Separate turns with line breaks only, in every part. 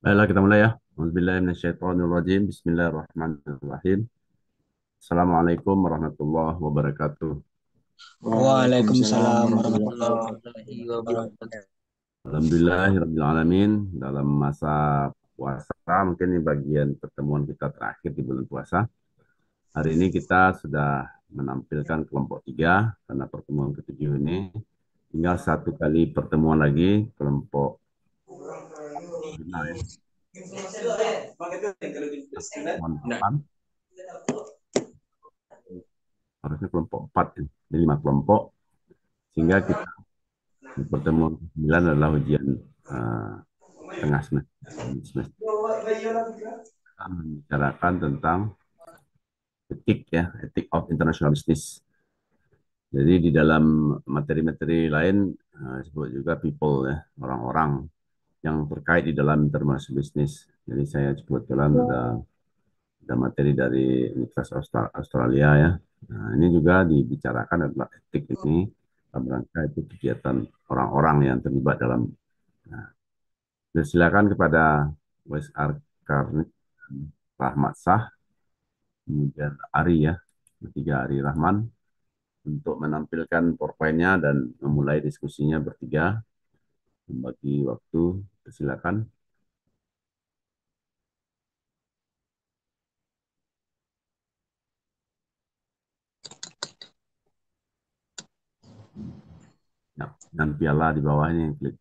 Baiklah kita mulai ya. Bismillahirrahmanirrahim. Bismillahirrahmanirrahim. Assalamualaikum warahmatullahi wabarakatuh.
Waalaikumsalam warahmatullahi wabarakatuh.
Rabbil alamin. Dalam masa puasa mungkin ini bagian pertemuan kita terakhir di bulan puasa. Hari ini kita sudah menampilkan kelompok tiga karena pertemuan ketujuh ini tinggal satu kali pertemuan lagi kelompok Harusnya kelompok 4 ya. Ini 5 kelompok. Sehingga kita pertemuan 9 adalah ujian uh, tengah semester. semester.
Kita
membicarakan tentang etik ya, etik of international business. Jadi di dalam materi-materi lain eh, disebut juga people ya, orang-orang yang terkait di dalam termasuk bisnis. Jadi saya kebetulan ya. ada ada materi dari Universitas Australia ya. Nah, ini juga dibicarakan adalah etik ya. ini rangka itu kegiatan orang-orang yang terlibat dalam. Nah, ya, silakan kepada Wes Arkarnik Rahmat Sah, kemudian Ari ya, ketiga Ari Rahman untuk menampilkan powerpoint dan memulai diskusinya bertiga. Membagi waktu, silakan. Ya, dan piala di bawah ini klik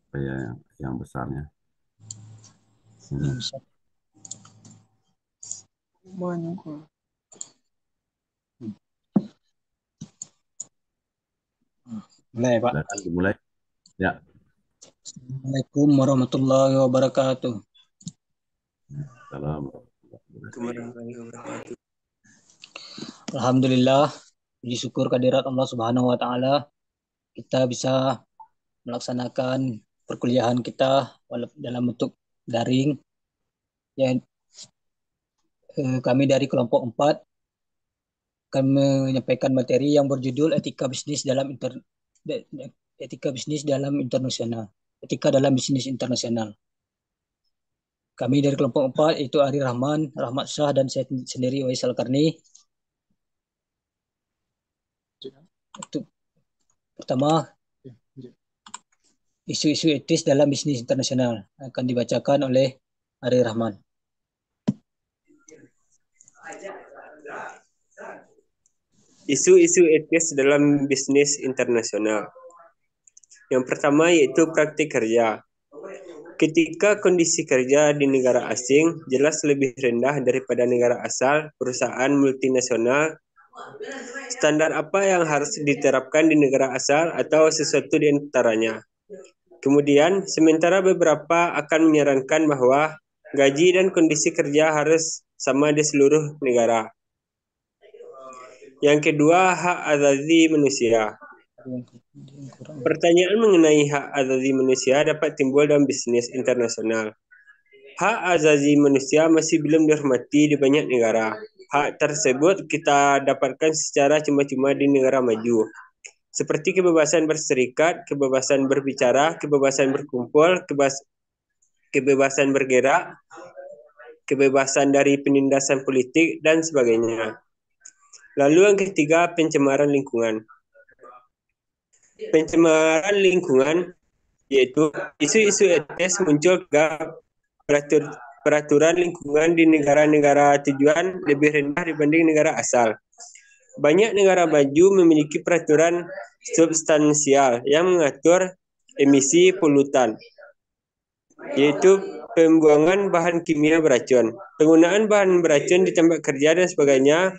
supaya yang, yang besarnya. Sini.
Banyak kok.
Mulai, Pak. Mulai. dimulai. Ya. Assalamualaikum
warahmatullahi wabarakatuh.
Assalamualaikum
Alhamdulillah, puji syukur kehadirat Allah Subhanahu wa taala kita bisa melaksanakan perkuliahan kita dalam bentuk daring. Ya, eh, kami dari kelompok 4 akan menyampaikan materi yang berjudul etika bisnis dalam inter etika bisnis dalam internasional, etika dalam bisnis internasional. Kami dari kelompok 4 itu Ari Rahman, Rahmat Shah dan saya sendiri Waisal Karni. Itu pertama, isu-isu etis dalam bisnis internasional akan dibacakan oleh Ari Rahman.
Isu-isu etis dalam bisnis internasional. Yang pertama yaitu praktik kerja. Ketika kondisi kerja di negara asing jelas lebih rendah daripada negara asal perusahaan multinasional, standar apa yang harus diterapkan di negara asal atau sesuatu di antaranya. Kemudian, sementara beberapa akan menyarankan bahwa gaji dan kondisi kerja harus sama di seluruh negara. Yang kedua, hak asasi manusia. Pertanyaan mengenai hak azazi manusia dapat timbul dalam bisnis internasional. Hak azazi manusia masih belum dihormati di banyak negara. Hak tersebut kita dapatkan secara cuma-cuma di negara maju. Seperti kebebasan berserikat, kebebasan berbicara, kebebasan berkumpul, kebebasan bergerak, kebebasan dari penindasan politik, dan sebagainya. Lalu yang ketiga, pencemaran lingkungan pencemaran lingkungan yaitu isu-isu etis muncul ke peratur, peraturan lingkungan di negara-negara tujuan lebih rendah dibanding negara asal. Banyak negara maju memiliki peraturan substansial yang mengatur emisi polutan, yaitu pembuangan bahan kimia beracun, penggunaan bahan beracun di tempat kerja dan sebagainya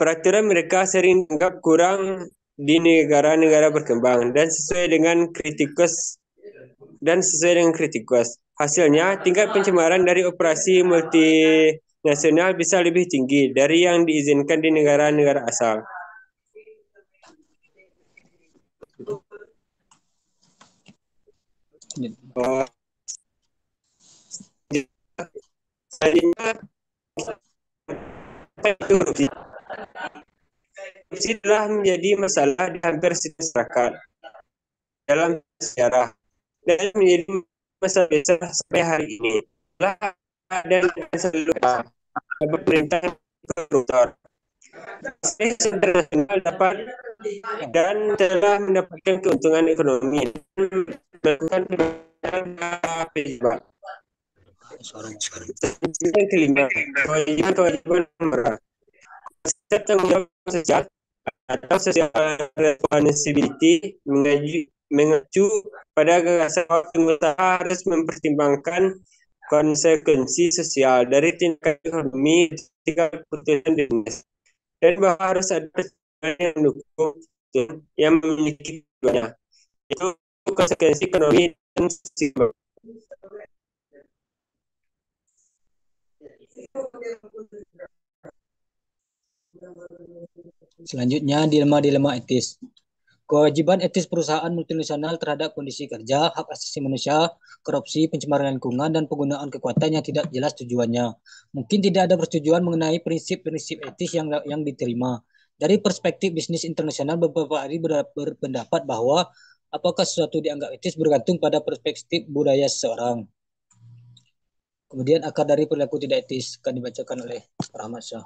peraturan mereka sering dianggap kurang di negara-negara berkembang dan sesuai dengan kritikus dan sesuai dengan kritikus. Hasilnya, tingkat pencemaran dari operasi multinasional bisa lebih tinggi dari yang diizinkan di negara-negara asal.
selanjutnya,
Korupsi telah menjadi masalah di hampir setiap masyarakat dalam sejarah dan menjadi masalah besar sampai hari ini. Telah ada selalu pemerintah koruptor. internasional dapat dan telah mendapatkan keuntungan ekonomi dan pejabat. Yang kelima, kewajiban-kewajiban merah tanggung jawab sosial atau social responsibility mengacu, pada gagasan pengusaha harus mempertimbangkan konsekuensi sosial dari tingkat ekonomi ketika keputusan bisnis dan bahwa harus ada yang mendukung yang memiliki
banyak itu konsekuensi ekonomi dan sosial
Selanjutnya dilema-dilema etis. Kewajiban etis perusahaan multinasional terhadap kondisi kerja, hak asasi manusia, korupsi, pencemaran lingkungan, dan penggunaan kekuatan yang tidak jelas tujuannya. Mungkin tidak ada persetujuan mengenai prinsip-prinsip etis yang yang diterima. Dari perspektif bisnis internasional, beberapa hari berpendapat bahwa apakah sesuatu dianggap etis bergantung pada perspektif budaya seseorang. Kemudian akar dari perilaku tidak etis akan dibacakan oleh Rahmat Syah.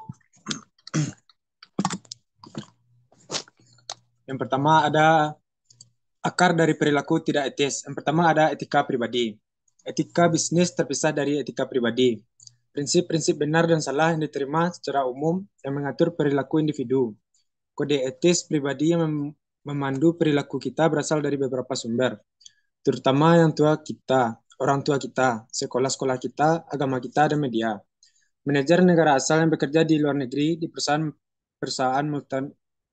Yang pertama ada akar dari perilaku tidak etis. Yang pertama ada etika pribadi. Etika bisnis terpisah dari etika pribadi. Prinsip-prinsip benar dan salah yang diterima secara umum yang mengatur perilaku individu. Kode etis pribadi yang mem memandu perilaku kita berasal dari beberapa sumber, terutama yang tua kita, orang tua kita, sekolah-sekolah kita, agama kita, dan media. Manajer negara asal yang bekerja di luar negeri di perusahaan perusahaan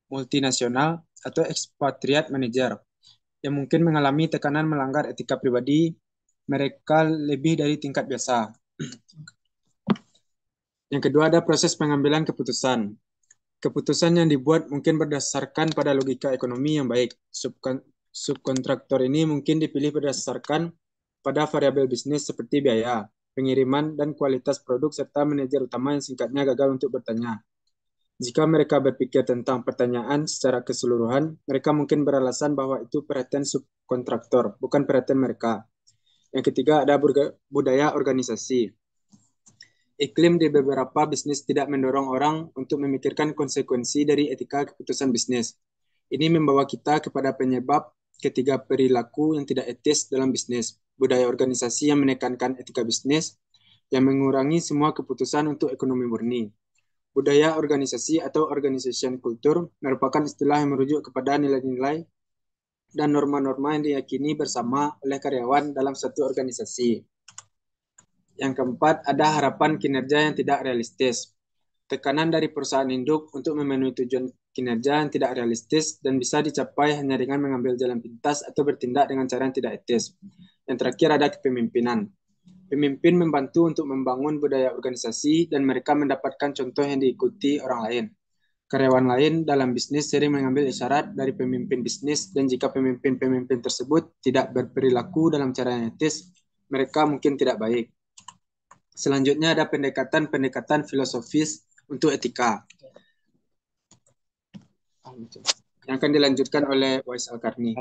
multinasional atau ekspatriat manajer yang mungkin mengalami tekanan melanggar etika pribadi mereka lebih dari tingkat biasa. Yang kedua ada proses pengambilan keputusan. Keputusan yang dibuat mungkin berdasarkan pada logika ekonomi yang baik. subkontraktor ini mungkin dipilih berdasarkan pada variabel bisnis seperti biaya, pengiriman, dan kualitas produk serta manajer utama yang singkatnya gagal untuk bertanya. Jika mereka berpikir tentang pertanyaan secara keseluruhan, mereka mungkin beralasan bahwa itu perhatian subkontraktor, bukan perhatian mereka. Yang ketiga ada budaya organisasi. Iklim di beberapa bisnis tidak mendorong orang untuk memikirkan konsekuensi dari etika keputusan bisnis. Ini membawa kita kepada penyebab ketiga perilaku yang tidak etis dalam bisnis. Budaya organisasi yang menekankan etika bisnis, yang mengurangi semua keputusan untuk ekonomi murni Budaya organisasi atau organization culture merupakan istilah yang merujuk kepada nilai-nilai dan norma-norma yang diyakini bersama oleh karyawan dalam satu organisasi. Yang keempat, ada harapan kinerja yang tidak realistis. Tekanan dari perusahaan induk untuk memenuhi tujuan kinerja yang tidak realistis dan bisa dicapai hanya dengan mengambil jalan pintas atau bertindak dengan cara yang tidak etis. Yang terakhir ada kepemimpinan. Pemimpin membantu untuk membangun budaya organisasi dan mereka mendapatkan contoh yang diikuti orang lain. Karyawan lain dalam bisnis sering mengambil isyarat dari pemimpin bisnis dan jika pemimpin-pemimpin tersebut tidak berperilaku dalam cara yang etis, mereka mungkin tidak baik. Selanjutnya ada pendekatan-pendekatan filosofis untuk etika. Yang akan dilanjutkan oleh Wais Al-Karni.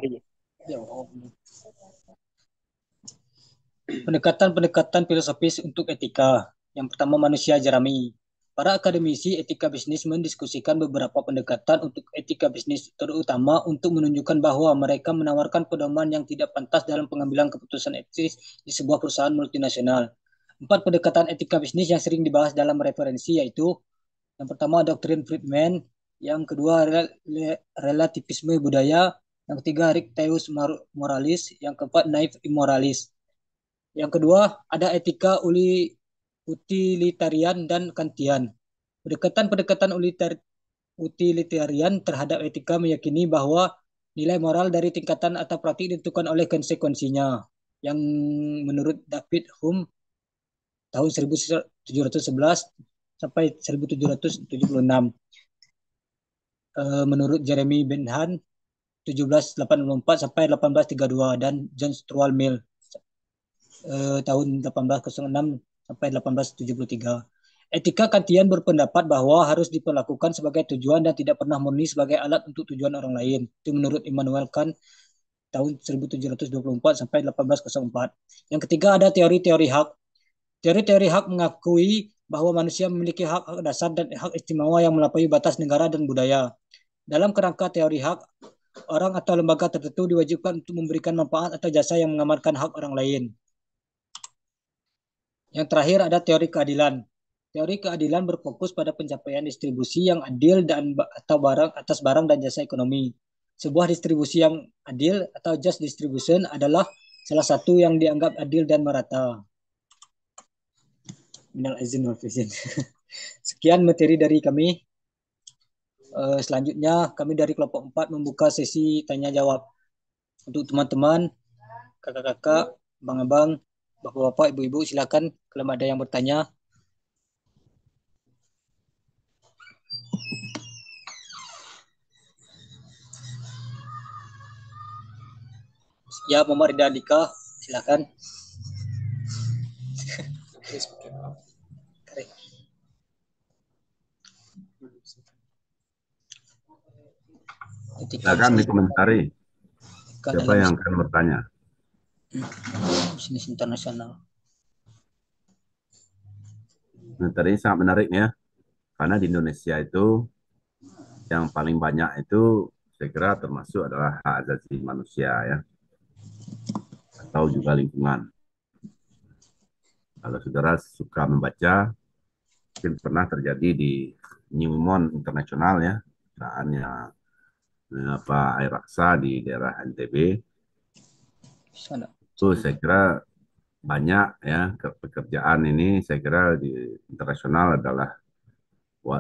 Pendekatan-pendekatan
filosofis untuk etika. Yang pertama manusia jerami. Para akademisi etika bisnis mendiskusikan beberapa pendekatan untuk etika bisnis, terutama untuk menunjukkan bahwa mereka menawarkan pedoman yang tidak pantas dalam pengambilan keputusan etis di sebuah perusahaan multinasional. Empat pendekatan etika bisnis yang sering dibahas dalam referensi yaitu yang pertama doktrin Friedman, yang kedua rel relativisme budaya, yang ketiga Rick Moralis, yang keempat Naif Immoralis. Yang kedua, ada etika uli, utilitarian dan kantian. Pendekatan-pendekatan utilitarian terhadap etika meyakini bahwa nilai moral dari tingkatan atau praktik ditentukan oleh konsekuensinya. Yang menurut David Hume tahun 1711 sampai 1776. E, menurut Jeremy Benhan 1784 sampai 1832 dan John Stuart Mill eh, tahun 1806 sampai 1873. Etika Kantian berpendapat bahwa harus diperlakukan sebagai tujuan dan tidak pernah murni sebagai alat untuk tujuan orang lain. Itu menurut Immanuel Kant tahun 1724 sampai 1804. Yang ketiga ada teori-teori hak. Teori-teori hak mengakui bahwa manusia memiliki hak, hak dasar dan hak istimewa yang melampaui batas negara dan budaya. Dalam kerangka teori hak, orang atau lembaga tertentu diwajibkan untuk memberikan manfaat atau jasa yang mengamankan hak orang lain. Yang terakhir ada teori keadilan. Teori keadilan berfokus pada pencapaian distribusi yang adil dan atau barang atas barang dan jasa ekonomi. Sebuah distribusi yang adil atau just distribution adalah salah satu yang dianggap adil dan merata. Sekian materi dari kami. Eh, selanjutnya kami dari kelompok 4 membuka sesi tanya jawab untuk teman-teman, kakak-kakak, bang abang Bapak-bapak, ibu-ibu silakan kalau ada yang bertanya. Ya, Mama Rida Andika, silakan.
Silakan dikomentari.
Siapa yang akan bertanya?
bisnis internasional.
Nah, tadi sangat menarik ya, karena di Indonesia itu yang paling banyak itu saya kira termasuk adalah hak asasi manusia ya, atau juga lingkungan. Kalau saudara suka membaca, mungkin pernah terjadi di Newmont Internasional ya, perusahaannya eh, apa air raksa di daerah NTB. Sana itu saya kira banyak ya pekerjaan ini saya kira di internasional adalah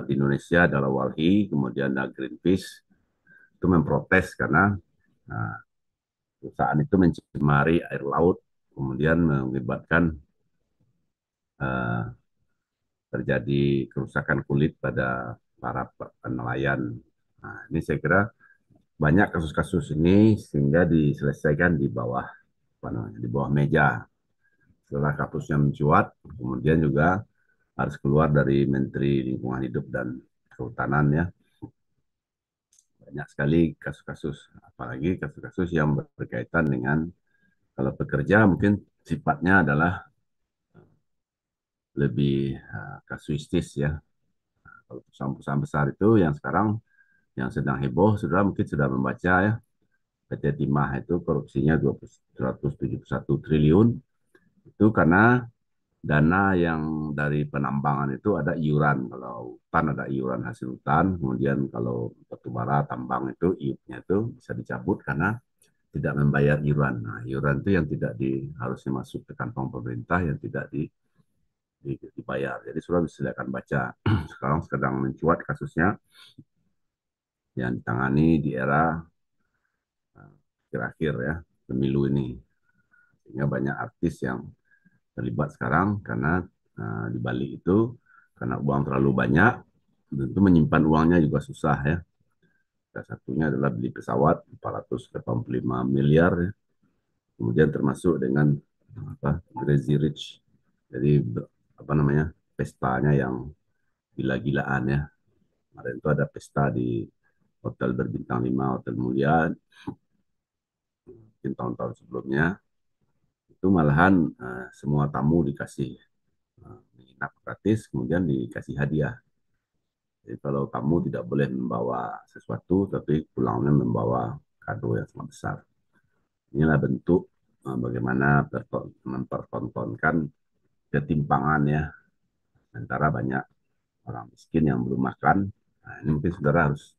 di Indonesia adalah Walhi kemudian ada Greenpeace itu memprotes karena nah, perusahaan itu mencemari air laut kemudian mengibatkan uh, eh, terjadi kerusakan kulit pada para nelayan nah ini saya kira banyak kasus-kasus ini sehingga diselesaikan di bawah apa namanya di bawah meja. Setelah kasusnya mencuat, kemudian juga harus keluar dari Menteri Lingkungan Hidup dan Kehutanan ya. Banyak sekali kasus-kasus, apalagi kasus-kasus yang berkaitan dengan kalau pekerja mungkin sifatnya adalah lebih eh, kasuistis ya. Kalau perusahaan-perusahaan besar itu yang sekarang yang sedang heboh sudah mungkin sudah membaca ya PT Timah itu korupsinya 271 triliun itu karena dana yang dari penambangan itu ada iuran kalau hutan ada iuran hasil hutan kemudian kalau batubara tambang itu iupnya itu bisa dicabut karena tidak membayar iuran nah iuran itu yang tidak di harusnya masuk ke kantong pemerintah yang tidak di, di dibayar jadi sudah silakan baca sekarang sedang mencuat kasusnya yang ditangani di era akhir-akhir ya pemilu ini sehingga banyak artis yang terlibat sekarang karena uh, di Bali itu karena uang terlalu banyak tentu menyimpan uangnya juga susah ya salah satunya adalah beli pesawat 485 miliar ya. kemudian termasuk dengan apa Crazy Rich jadi apa namanya pestanya yang gila-gilaan ya kemarin itu ada pesta di hotel berbintang lima hotel mulia mungkin tahun-tahun sebelumnya itu malahan uh, semua tamu dikasih uh, gratis kemudian dikasih hadiah jadi kalau tamu tidak boleh membawa sesuatu tapi pulangnya membawa kado yang sangat besar inilah bentuk uh, bagaimana mempertontonkan ketimpangan ya antara banyak orang miskin yang belum makan nah, ini mungkin saudara harus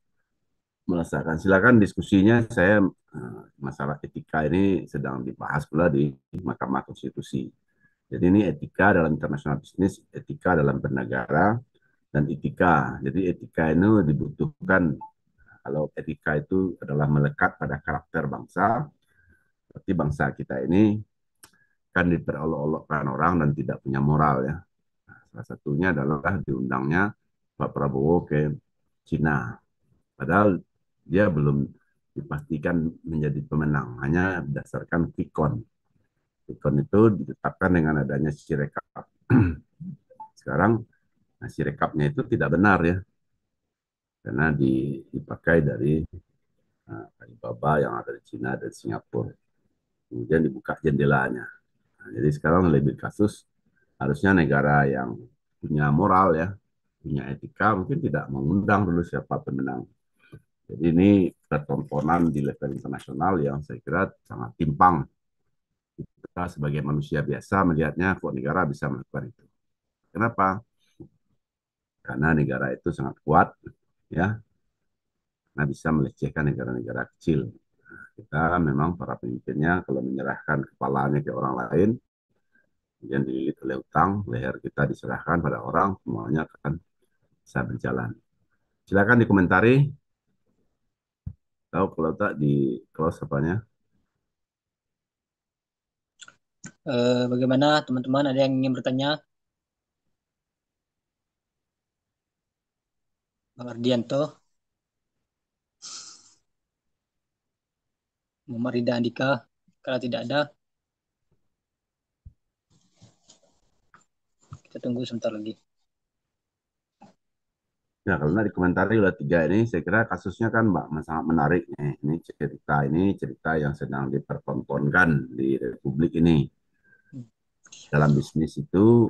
merasakan silakan diskusinya saya Nah, masalah etika ini sedang dibahas pula di Mahkamah Konstitusi. Jadi ini etika dalam internasional bisnis, etika dalam bernegara, dan etika. Jadi etika ini dibutuhkan kalau etika itu adalah melekat pada karakter bangsa, berarti bangsa kita ini kan diperolok-olokkan orang dan tidak punya moral ya. Nah, salah satunya adalah diundangnya Pak Prabowo ke Cina. Padahal dia belum dipastikan menjadi pemenang hanya berdasarkan tikon tikon itu ditetapkan dengan adanya sirekap. Sekarang nah, sirekapnya itu tidak benar ya, karena dipakai dari uh, Alibaba yang ada di Cina dan Singapura. Kemudian dibuka jendelanya. Nah, jadi sekarang lebih kasus harusnya negara yang punya moral ya, punya etika mungkin tidak mengundang dulu siapa pemenang. Jadi ini pertontonan di level internasional yang saya kira sangat timpang. Kita sebagai manusia biasa melihatnya kok negara bisa melakukan itu. Kenapa? Karena negara itu sangat kuat, ya, karena bisa melecehkan negara-negara kecil. Kita memang para pemimpinnya kalau menyerahkan kepalanya ke orang lain, kemudian dililit oleh utang, leher kita diserahkan pada orang, semuanya akan bisa berjalan. Silakan dikomentari Tahu kalau tak di close apanya?
Eh, bagaimana teman-teman ada yang ingin bertanya? Bang Ardianto, Muhammad Rida Andika, kalau tidak ada, kita tunggu sebentar lagi.
Ya, nah, karena di komentar udah tiga ini, saya kira kasusnya kan Mbak sangat menarik nih. Ini cerita ini cerita yang sedang dipertontonkan di Republik ini. Dalam bisnis itu,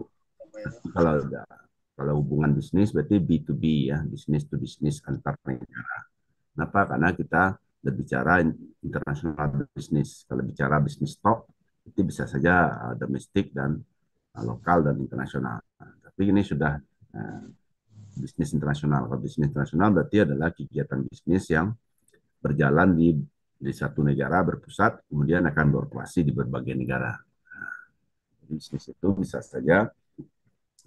kalau udah kalau hubungan bisnis berarti B2B ya, bisnis to bisnis antar negara. Kenapa? Karena kita berbicara internasional bisnis. Kalau bicara bisnis top, itu bisa saja eh, domestik dan eh, lokal dan internasional. Tapi ini sudah eh, bisnis internasional. Kalau bisnis internasional berarti adalah kegiatan bisnis yang berjalan di di satu negara berpusat, kemudian akan beroperasi di berbagai negara. Nah, bisnis itu bisa saja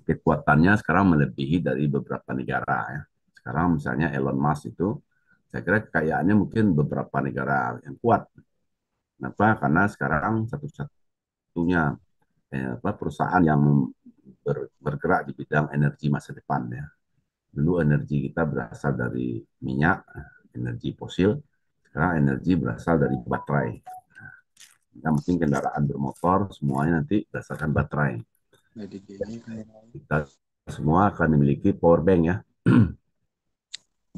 kekuatannya sekarang melebihi dari beberapa negara. Ya. Sekarang misalnya Elon Musk itu, saya kira kekayaannya mungkin beberapa negara yang kuat. Kenapa? Karena sekarang satu-satunya eh, perusahaan yang bergerak di bidang energi masa depan ya dulu energi kita berasal dari minyak, energi fosil, sekarang energi berasal dari baterai. Nah, mungkin kendaraan bermotor semuanya nanti berdasarkan baterai. Nah, kita semua akan memiliki power bank ya.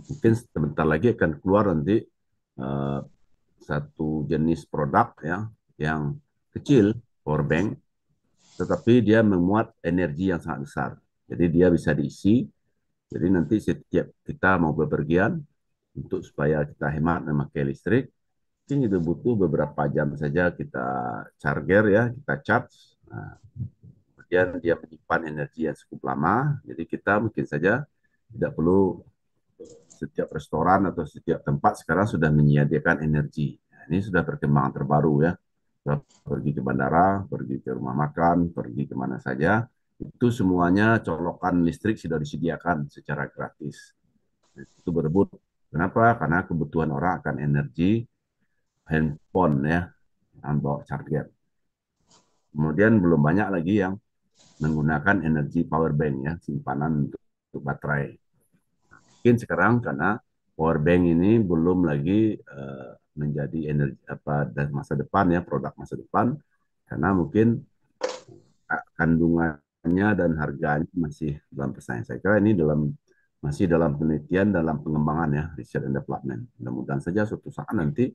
mungkin sebentar lagi akan keluar nanti uh, satu jenis produk ya yang kecil power bank, tetapi dia memuat energi yang sangat besar. Jadi dia bisa diisi jadi nanti setiap kita mau bepergian untuk supaya kita hemat memakai listrik, mungkin itu butuh beberapa jam saja kita charger ya, kita charge. Nah, kemudian dia menyimpan energi yang cukup lama, jadi kita mungkin saja tidak perlu setiap restoran atau setiap tempat sekarang sudah menyediakan energi. Nah, ini sudah perkembangan terbaru ya. pergi ke bandara, pergi ke rumah makan, pergi kemana saja, itu semuanya colokan listrik sudah disediakan secara gratis. Itu berebut. Kenapa? Karena kebutuhan orang akan energi handphone ya, unbox charger. Kemudian belum banyak lagi yang menggunakan energi power bank ya, simpanan untuk, untuk baterai. Mungkin sekarang karena power bank ini belum lagi uh, menjadi energi apa dan masa depan ya, produk masa depan karena mungkin eh, kandungan dan harganya masih dalam persaingan. Saya kira ini dalam masih dalam penelitian dalam pengembangan ya riset and development. Mudah-mudahan saja suatu saat nanti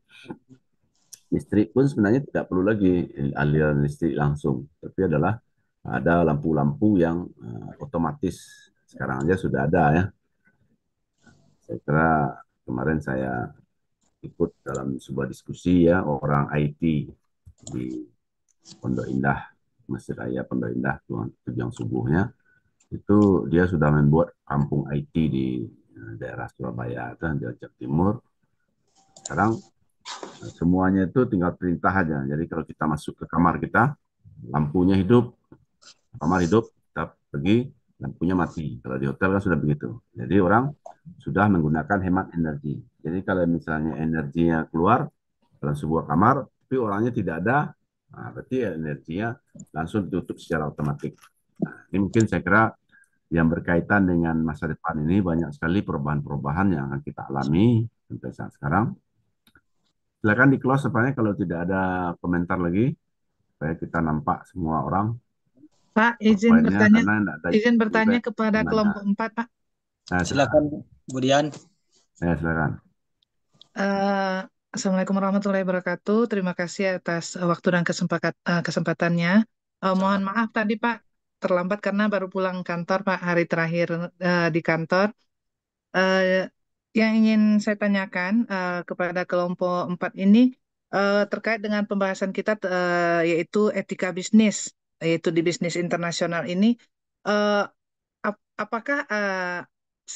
listrik pun sebenarnya tidak perlu lagi aliran listrik langsung, tapi adalah ada lampu-lampu yang uh, otomatis sekarang aja sudah ada ya. Saya kira kemarin saya ikut dalam sebuah diskusi ya orang IT di Pondok Indah Masjid Raya tuan Tujuan Subuhnya itu dia sudah membuat kampung IT di eh, daerah Surabaya di Jawa Timur. Sekarang eh, semuanya itu tinggal perintah aja. Jadi kalau kita masuk ke kamar kita, lampunya hidup, kamar hidup, kita pergi, lampunya mati. Kalau di hotel kan sudah begitu. Jadi orang sudah menggunakan hemat energi. Jadi kalau misalnya energinya keluar dalam sebuah kamar, tapi orangnya tidak ada, Nah, berarti energinya langsung ditutup secara otomatis. Nah, ini mungkin saya kira yang berkaitan dengan masa depan ini banyak sekali perubahan-perubahan yang akan kita alami sampai saat sekarang. Silakan di close sebenarnya kalau tidak ada komentar lagi supaya kita nampak semua orang.
Pak, izin bertanya,
ada, izin bertanya kita,
kepada nanya. kelompok empat, Pak.
Nah, silakan, kemudian Budian.
Ya, silakan.
Uh, Assalamualaikum warahmatullahi wabarakatuh. Terima kasih atas eh, waktu dan kesempatan eh, kesempatannya. Uh, mohon maaf tadi Pak, terlambat karena baru pulang kantor Pak, hari terakhir uh, di kantor. Uh, yang ingin saya tanyakan uh, kepada kelompok empat ini uh, terkait dengan pembahasan kita uh, yaitu etika bisnis, yaitu di bisnis internasional ini. uh, ap apakah uh,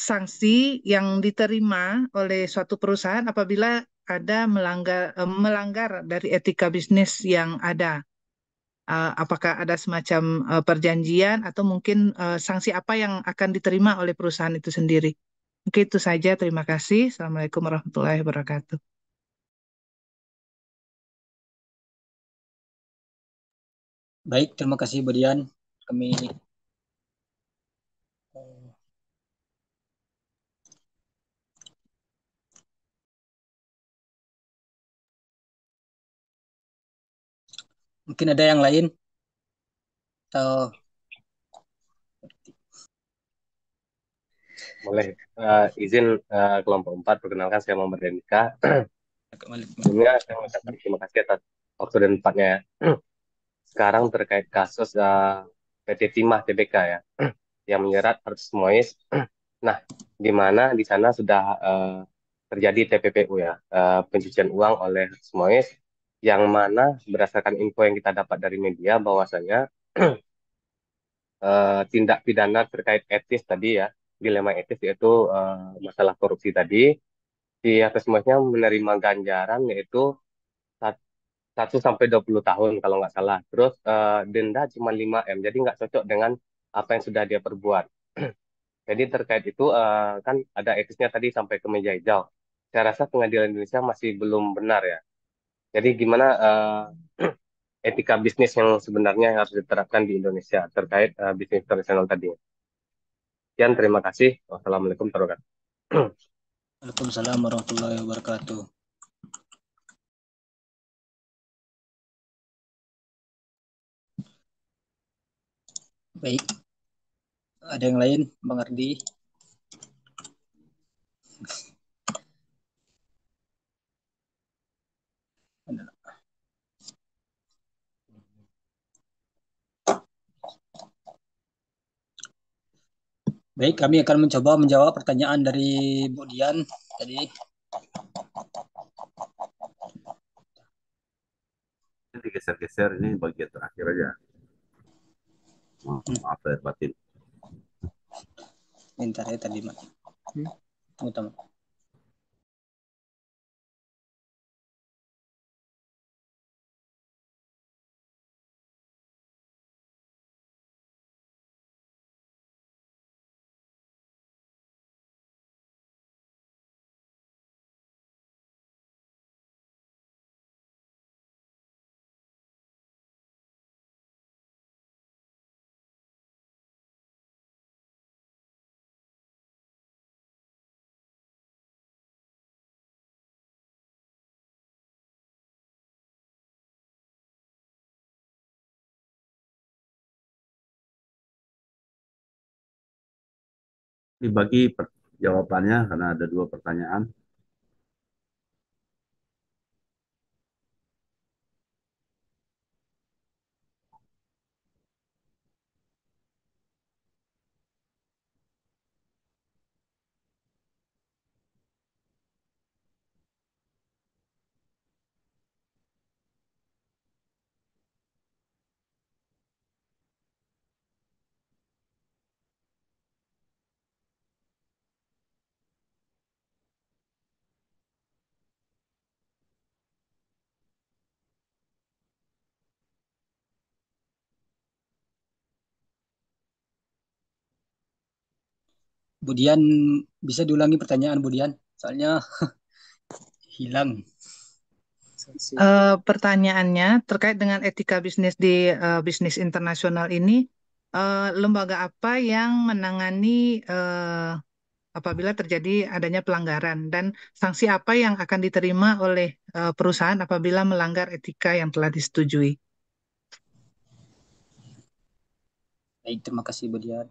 sanksi yang diterima oleh suatu perusahaan apabila ada melanggar eh, melanggar dari etika bisnis yang ada eh, apakah ada semacam eh, perjanjian atau mungkin sanksi apa yang akan diterima oleh perusahaan itu sendiri. Oke, itu saja. Terima kasih. Assalamualaikum warahmatullahi wabarakatuh.
Baik, terima kasih Berian.
Kami
Mungkin ada yang lain? Atau...
Boleh. Uh, izin uh, kelompok 4, perkenalkan saya Muhammad Denika. Sebelumnya saya mengucapkan terima kasih atas waktu dan tempatnya. Ya. Sekarang terkait kasus uh, eh, PT Timah TBK ya, yang menjerat artis Mois. Nah, di mana di sana sudah uh, terjadi TPPU ya, uh, pencucian uang oleh Mois yang mana berdasarkan info yang kita dapat dari media bahwasanya uh, tindak pidana terkait etis tadi ya dilema etis yaitu uh, masalah korupsi tadi si atas semuanya menerima ganjaran yaitu 1 sampai 20 tahun kalau nggak salah. Terus uh, denda cuma 5 M, jadi nggak cocok dengan apa yang sudah dia perbuat. jadi terkait itu uh, kan ada etisnya tadi sampai ke meja hijau. Saya rasa pengadilan Indonesia masih belum benar ya jadi gimana uh, etika bisnis yang sebenarnya harus diterapkan di Indonesia terkait uh, bisnis tradisional tadi. Sekian, terima kasih. Wassalamualaikum warahmatullahi wabarakatuh. Waalaikumsalam warahmatullahi wabarakatuh. Baik. Ada yang lain, Bang Ardi?
Baik, kami akan mencoba menjawab pertanyaan dari Bu Dian tadi.
Digeser-geser ini bagian terakhir aja. Maaf, hmm. lahir batin. Bentar ya tadi, Mak. Hmm? Utama. dibagi jawabannya karena ada dua pertanyaan.
Budian bisa diulangi pertanyaan Budian soalnya hilang.
Uh, pertanyaannya terkait dengan etika bisnis di uh, bisnis internasional ini, uh, lembaga apa yang menangani uh, apabila terjadi adanya pelanggaran dan sanksi apa yang akan diterima oleh uh, perusahaan apabila melanggar etika yang telah disetujui?
Baik,
terima kasih Budian.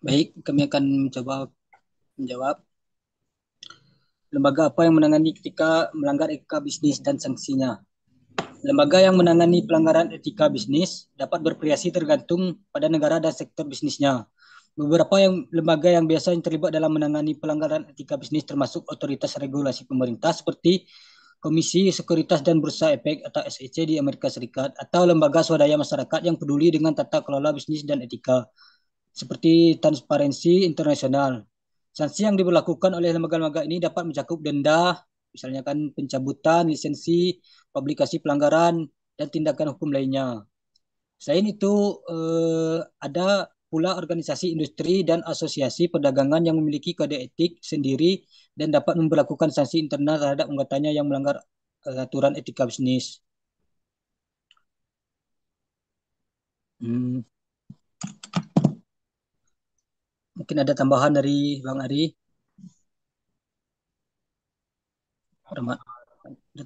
Baik, kami akan mencoba menjawab. Lembaga apa yang menangani ketika melanggar etika bisnis dan sanksinya? Lembaga yang menangani pelanggaran etika bisnis dapat bervariasi tergantung pada negara dan sektor bisnisnya. Beberapa yang lembaga yang biasa yang terlibat dalam menangani pelanggaran etika bisnis termasuk otoritas regulasi pemerintah seperti Komisi Sekuritas dan Bursa Efek atau SEC di Amerika Serikat atau lembaga swadaya masyarakat yang peduli dengan tata kelola bisnis dan etika seperti transparansi internasional. Sanksi yang diberlakukan oleh lembaga-lembaga ini dapat mencakup denda, misalnya kan pencabutan lisensi, publikasi pelanggaran, dan tindakan hukum lainnya. Selain itu, eh, ada pula organisasi industri dan asosiasi perdagangan yang memiliki kode etik sendiri dan dapat memperlakukan sanksi internal terhadap anggotanya yang melanggar eh, aturan etika bisnis. Hmm. Mungkin ada tambahan dari Bang Ari.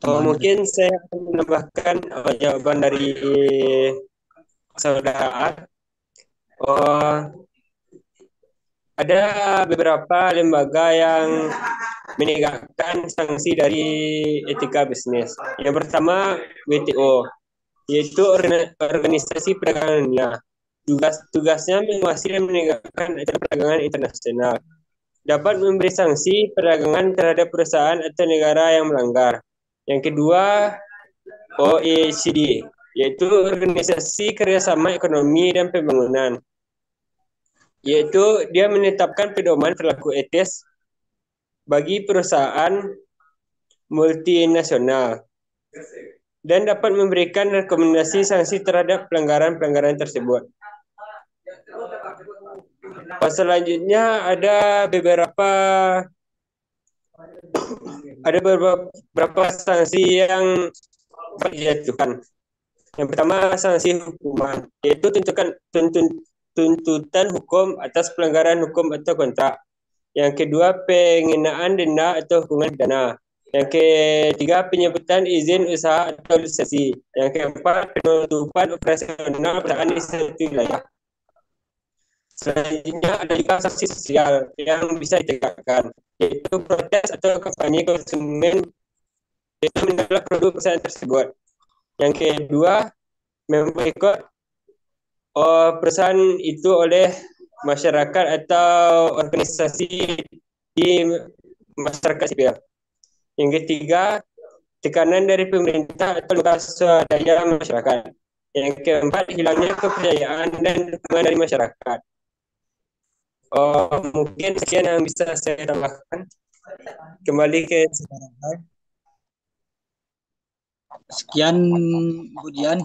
Oh, mungkin dari. saya akan menambahkan oh, jawaban dari saudara. Oh, ada beberapa lembaga yang menegakkan sanksi dari etika bisnis. Yang pertama WTO, yaitu organisasi perdagangan perdagangannya. Tugas tugasnya mengawasi dan menegakkan acara perdagangan internasional. Dapat memberi sanksi perdagangan terhadap perusahaan atau negara yang melanggar. Yang kedua, OECD, yaitu Organisasi Kerjasama Ekonomi dan Pembangunan. Yaitu dia menetapkan pedoman perilaku etis bagi perusahaan multinasional dan dapat memberikan rekomendasi sanksi terhadap pelanggaran-pelanggaran tersebut. Pas Selanjutnya ada beberapa ada beberapa, sanksi yang dijatuhkan. Yang pertama sanksi hukuman, yaitu tuntutan, tuntutan hukum atas pelanggaran hukum atau kontrak. Yang kedua pengenaan denda atau hukuman dana Yang ketiga penyebutan izin usaha atau lisensi. Yang keempat penutupan operasional perusahaan di satu wilayah. Selanjutnya adanya sanksi sosial yang bisa ditegakkan yaitu protes atau kampanye konsumen itu menolak produk perusahaan tersebut yang kedua memboikot oh, eh, perusahaan itu oleh masyarakat atau organisasi di masyarakat sipil. Yang ketiga, tekanan dari pemerintah atau lembaga swadaya masyarakat. Yang keempat, hilangnya kepercayaan dan dukungan dari masyarakat. Oh mungkin sekian yang
bisa saya tambahkan. Kembali ke Sekian kemudian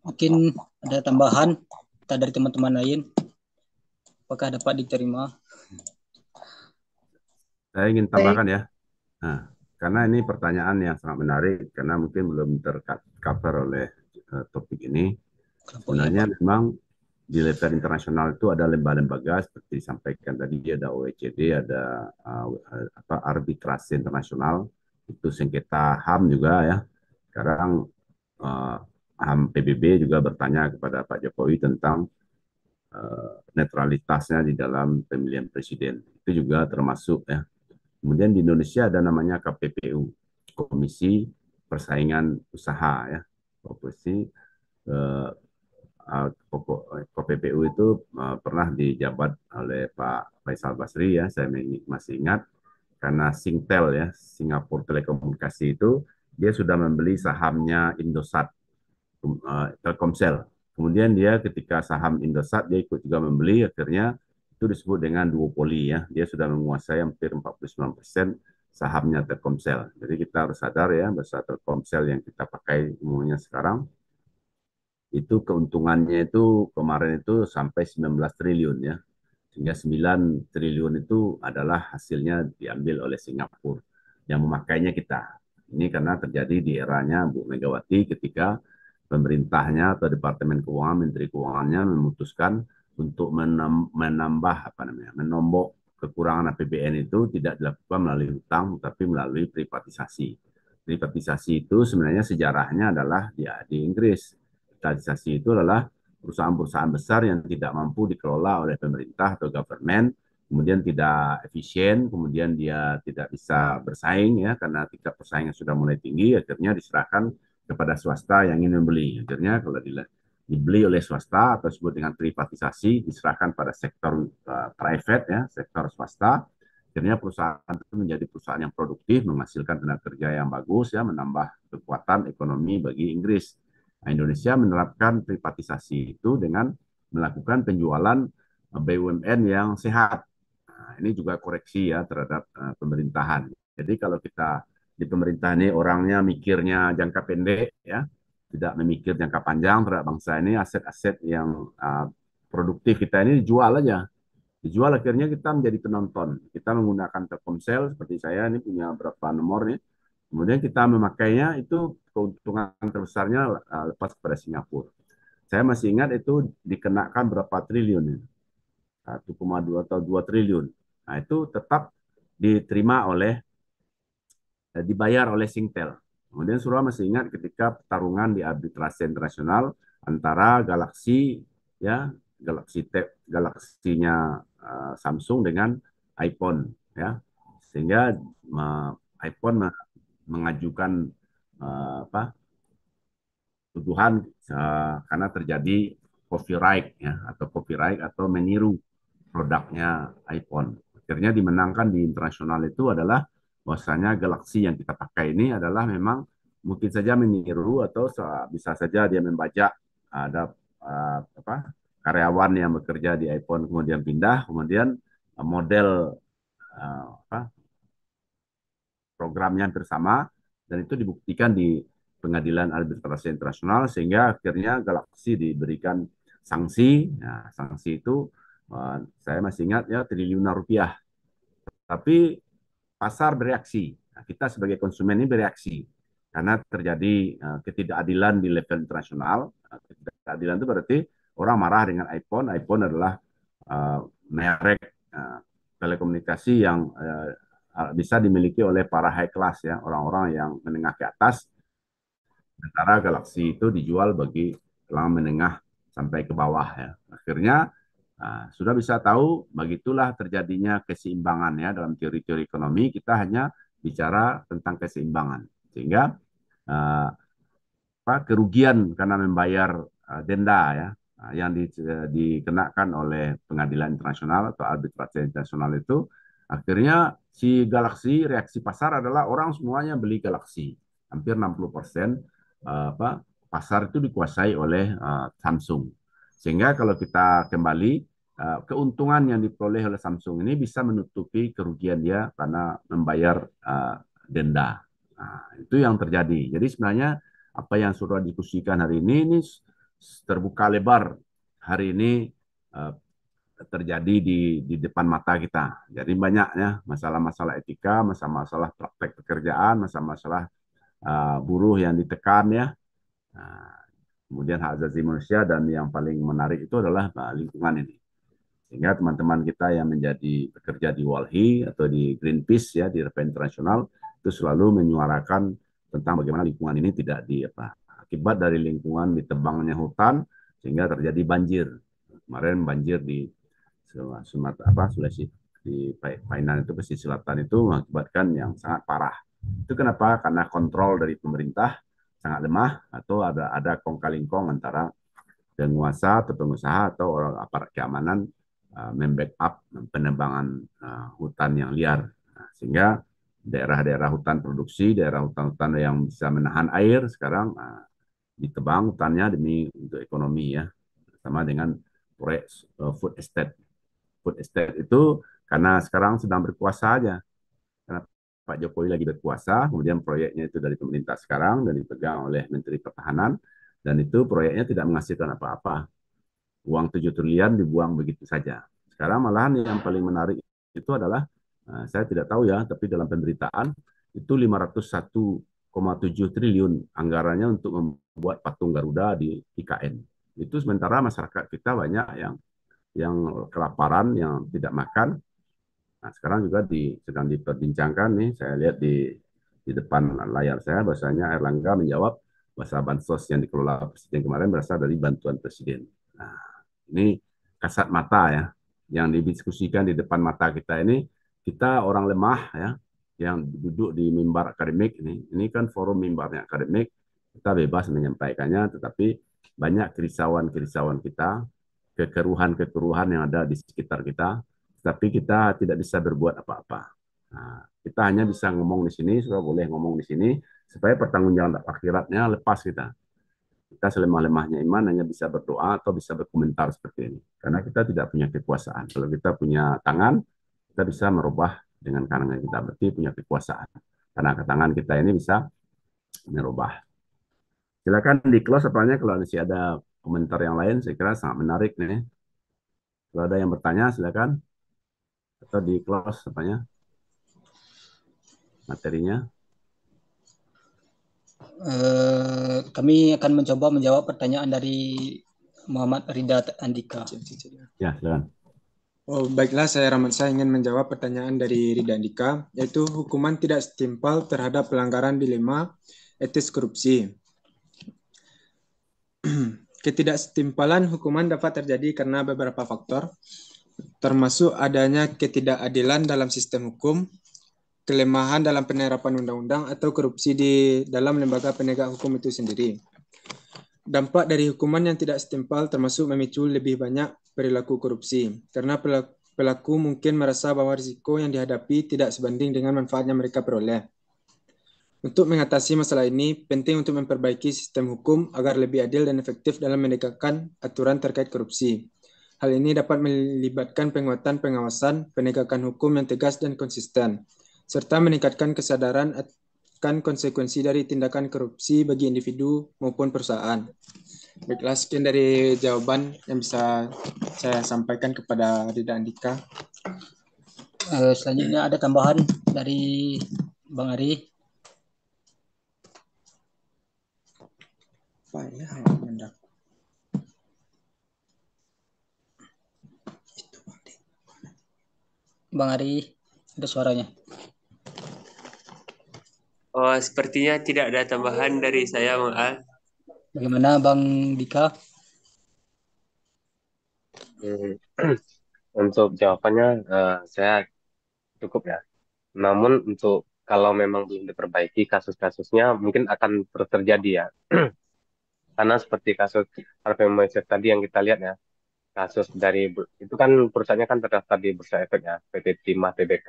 Mungkin ada tambahan tak dari teman-teman lain. Apakah dapat diterima?
Saya ingin tambahkan ya. Nah, karena ini pertanyaan yang sangat menarik karena mungkin belum tercover oleh uh, topik ini. Sebenarnya memang di level internasional itu ada lembaga-lembaga seperti disampaikan tadi ada OECD, ada uh, apa arbitrase internasional itu sengketa HAM juga ya. Sekarang uh, HAM PBB juga bertanya kepada Pak Jokowi tentang uh, netralitasnya di dalam pemilihan presiden. Itu juga termasuk ya. Kemudian di Indonesia ada namanya KPPU, Komisi Persaingan Usaha ya. Komisi uh, Eh, KPPU eh, itu eh, pernah dijabat oleh Pak Faisal Basri ya, saya masih ingat karena Singtel ya, Singapura Telekomunikasi itu dia sudah membeli sahamnya Indosat Telkomsel. Kemudian dia ketika saham Indosat dia ikut juga membeli akhirnya itu disebut dengan duopoli ya. Dia sudah menguasai hampir 49 persen sahamnya Telkomsel. Jadi kita harus sadar ya besar Telkomsel yang kita pakai umumnya sekarang itu keuntungannya itu kemarin itu sampai 19 triliun ya. Sehingga 9 triliun itu adalah hasilnya diambil oleh Singapura yang memakainya kita. Ini karena terjadi di eranya Bu Megawati ketika pemerintahnya atau Departemen Keuangan, Menteri Keuangannya memutuskan untuk menambah apa namanya, menombok kekurangan APBN itu tidak dilakukan melalui hutang, tapi melalui privatisasi. Privatisasi itu sebenarnya sejarahnya adalah ya, di Inggris privatisasi itu adalah perusahaan-perusahaan besar yang tidak mampu dikelola oleh pemerintah atau government, kemudian tidak efisien, kemudian dia tidak bisa bersaing ya karena tingkat persaingan sudah mulai tinggi, akhirnya diserahkan kepada swasta yang ingin membeli. Akhirnya kalau dibeli oleh swasta atau disebut dengan privatisasi diserahkan pada sektor uh, private ya, sektor swasta. Akhirnya perusahaan itu menjadi perusahaan yang produktif, menghasilkan tenaga kerja yang bagus ya, menambah kekuatan ekonomi bagi Inggris. Nah, Indonesia menerapkan privatisasi itu dengan melakukan penjualan eh, BUMN yang sehat. Nah, ini juga koreksi ya terhadap uh, pemerintahan. Jadi kalau kita di pemerintah ini orangnya mikirnya jangka pendek ya, tidak memikir jangka panjang terhadap bangsa ini aset-aset yang uh, produktif kita ini dijual aja. Dijual akhirnya kita menjadi penonton. Kita menggunakan Telkomsel seperti saya ini punya berapa nomor nih Kemudian kita memakainya itu keuntungan terbesarnya eh, lepas kepada Singapura. Saya masih ingat itu dikenakan berapa triliun, 1,2 atau 2 triliun. Nah itu tetap diterima oleh, eh, dibayar oleh Singtel. Kemudian Surah masih ingat ketika pertarungan di arbitrasi internasional antara Galaxy ya Galaxy Tab Galaxy-nya uh, Samsung dengan iPhone ya sehingga uh, iPhone mengajukan eh, apa tuduhan eh, karena terjadi copyright ya atau copyright atau meniru produknya iPhone. Akhirnya dimenangkan di internasional itu adalah bahwasanya Galaxy yang kita pakai ini adalah memang mungkin saja meniru atau bisa saja dia membaca ada eh, apa karyawan yang bekerja di iPhone kemudian pindah kemudian model apa programnya hampir sama dan itu dibuktikan di pengadilan arbitrasi internasional sehingga akhirnya Galaxy diberikan sanksi. Nah, sanksi itu uh, saya masih ingat ya triliunan rupiah. Tapi pasar bereaksi. Nah, kita sebagai konsumen ini bereaksi karena terjadi uh, ketidakadilan di level internasional. Nah, ketidakadilan itu berarti orang marah dengan iPhone. iPhone adalah uh, merek uh, telekomunikasi yang uh, Ah, bisa dimiliki oleh para high class ya, orang-orang yang menengah ke atas. Sementara galaksi itu dijual bagi kalangan menengah sampai ke bawah ya. Akhirnya uh, sudah bisa tahu begitulah terjadinya keseimbangan ya dalam teori-teori ekonomi kita hanya bicara tentang keseimbangan. Sehingga uh, apa kerugian karena membayar uh, denda ya yang di, uh, dikenakan oleh pengadilan internasional atau arbitrase internasional itu Akhirnya si Galaxy reaksi pasar adalah orang semuanya beli Galaxy. Hampir 60% eh, apa pasar itu dikuasai oleh uh, Samsung. Sehingga kalau kita kembali eh, keuntungan yang diperoleh oleh Samsung ini bisa menutupi kerugian dia karena membayar denda. Nah, itu yang terjadi. Jadi sebenarnya apa yang sudah diskusikan hari ini ini terbuka lebar hari ini terjadi di di depan mata kita. Jadi banyaknya masalah-masalah etika, masalah-masalah praktek pekerjaan, masalah-masalah uh, buruh yang ditekan ya. Uh, kemudian hak asasi manusia dan yang paling menarik itu adalah uh, lingkungan ini. Sehingga teman-teman kita yang menjadi pekerja di Walhi atau di Greenpeace ya di level internasional itu selalu menyuarakan tentang bagaimana lingkungan ini tidak di apa akibat dari lingkungan ditebangnya hutan sehingga terjadi banjir. Kemarin banjir di Sumatera apa Sulawesi di Painan itu pesisir selatan itu mengakibatkan yang sangat parah. Itu kenapa? Karena kontrol dari pemerintah sangat lemah atau ada ada kong antara penguasa atau pengusaha atau orang aparat keamanan uh, eh, membackup penebangan uh, hutan yang liar nah, sehingga daerah-daerah hutan produksi, daerah hutan-hutan yang bisa menahan air sekarang uh, ditebang hutannya demi untuk ekonomi ya sama dengan proyek uh, food estate food estate itu karena sekarang sedang berkuasa aja. Karena Pak Jokowi lagi berkuasa, kemudian proyeknya itu dari pemerintah sekarang dan dipegang oleh Menteri Pertahanan, dan itu proyeknya tidak menghasilkan apa-apa. Uang 7 triliun dibuang begitu saja. Sekarang malahan yang paling menarik itu adalah, eh, saya tidak tahu ya, tapi dalam pemberitaan, itu 501,7 triliun anggarannya untuk membuat patung Garuda di IKN. Itu sementara masyarakat kita banyak yang yang kelaparan, yang tidak makan. Nah, sekarang juga di, sedang diperbincangkan nih, saya lihat di di depan layar saya bahasanya Erlangga menjawab bahasa bansos yang dikelola presiden kemarin berasal dari bantuan presiden. Nah, ini kasat mata ya yang didiskusikan di depan mata kita ini kita orang lemah ya yang duduk di mimbar akademik ini ini kan forum mimbarnya akademik kita bebas menyampaikannya tetapi banyak kerisauan-kerisauan kita kekeruhan-kekeruhan yang ada di sekitar kita, tapi kita tidak bisa berbuat apa-apa. Nah, kita hanya bisa ngomong di sini, sudah boleh ngomong di sini, supaya pertanggungjawaban akhiratnya lepas kita. Kita selemah-lemahnya iman hanya bisa berdoa atau bisa berkomentar seperti ini. Karena kita tidak punya kekuasaan. Kalau kita punya tangan, kita bisa merubah dengan kanan kita. Berarti punya kekuasaan. Karena ke tangan kita ini bisa merubah. Silakan di close apalagi kalau masih ada komentar yang lain saya kira sangat menarik nih. Kalau ada yang bertanya silakan atau di close apanya materinya.
Eh, kami akan mencoba menjawab pertanyaan dari Muhammad Rida Andika.
Ya, silakan.
Oh, baiklah, saya Rahman. saya ingin menjawab pertanyaan dari Rida Andika, yaitu hukuman tidak setimpal terhadap pelanggaran dilema etis korupsi. Eh, Ketidaksetimpalan hukuman dapat terjadi karena beberapa faktor, termasuk adanya ketidakadilan dalam sistem hukum, kelemahan dalam penerapan undang-undang atau korupsi di dalam lembaga penegak hukum itu sendiri. Dampak dari hukuman yang tidak setimpal termasuk memicu lebih banyak perilaku korupsi karena pelaku mungkin merasa bahwa risiko yang dihadapi tidak sebanding dengan manfaatnya mereka peroleh. Untuk mengatasi masalah ini, penting untuk memperbaiki sistem hukum agar lebih adil dan efektif dalam menegakkan aturan terkait korupsi. Hal ini dapat melibatkan penguatan pengawasan, penegakan hukum yang tegas dan konsisten, serta meningkatkan kesadaran akan konsekuensi dari tindakan korupsi bagi individu maupun perusahaan. Baiklah, sekian dari jawaban yang bisa saya sampaikan kepada Rida Andika. Eh, selanjutnya ada tambahan dari Bang Ari.
apa ya mendak? Itu Bang Ari, ada suaranya.
Oh, sepertinya tidak ada tambahan dari
saya, Bang Al. Bagaimana Bang Dika?
Hmm. Untuk jawabannya eh, saya cukup ya. Namun untuk kalau memang belum diperbaiki kasus-kasusnya mungkin akan terus terjadi ya. Karena seperti kasus Harvey Moises tadi yang kita lihat ya, kasus dari itu kan perusahaannya kan terdaftar di Bursa Efek ya, PT Timah TBK.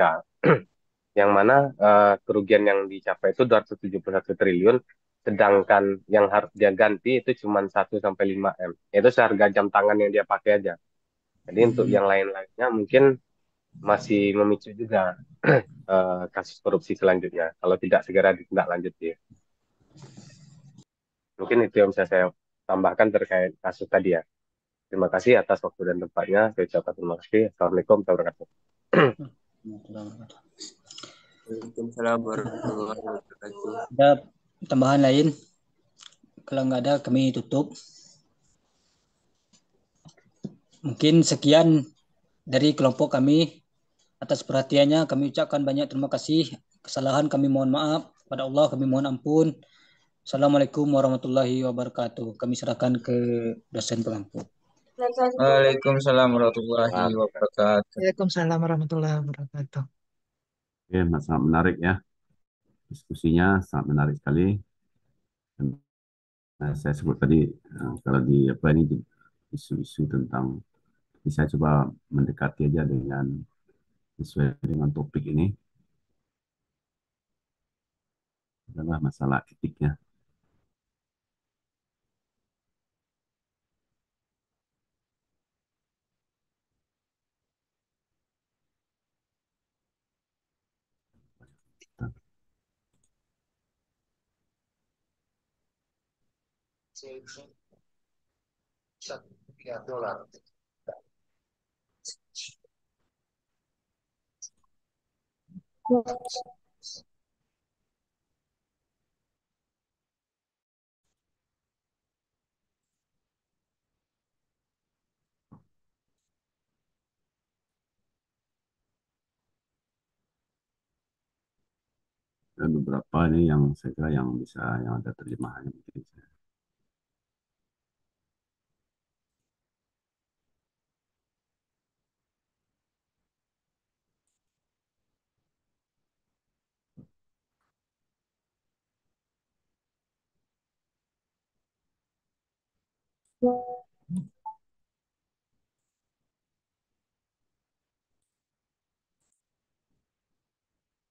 yang mana uh, kerugian yang dicapai itu 271 triliun, sedangkan yang harus dia ganti itu cuma 1 sampai 5 M. Itu seharga jam tangan yang dia pakai aja. Jadi hmm. untuk yang lain-lainnya mungkin masih memicu juga uh, kasus korupsi selanjutnya kalau tidak segera ditindaklanjuti. Mungkin itu yang bisa saya tambahkan terkait kasus tadi ya. Terima kasih atas waktu dan tempatnya. Saya ucapkan terima kasih. Assalamualaikum warahmatullahi wabarakatuh. warahmatullahi wabarakatuh. Ada tambahan lain?
Kalau nggak ada, kami tutup. Mungkin sekian dari kelompok kami. Atas perhatiannya kami ucapkan banyak terima kasih. Kesalahan kami mohon maaf. Pada Allah kami mohon ampun. Assalamualaikum warahmatullahi wabarakatuh. Kami serahkan ke dosen pelampu.
Waalaikumsalam
warahmatullahi wabarakatuh.
Waalaikumsalam warahmatullahi wabarakatuh.
Oke, ya, masalah sangat menarik ya. Diskusinya sangat menarik sekali. Nah, saya sebut tadi eh, kalau di apa ini isu-isu tentang bisa coba mendekati aja dengan sesuai dengan topik ini adalah masalah etiknya.
satu miliar dolar.
dan beberapa ini yang saya kira yang bisa yang ada terjemahannya mungkin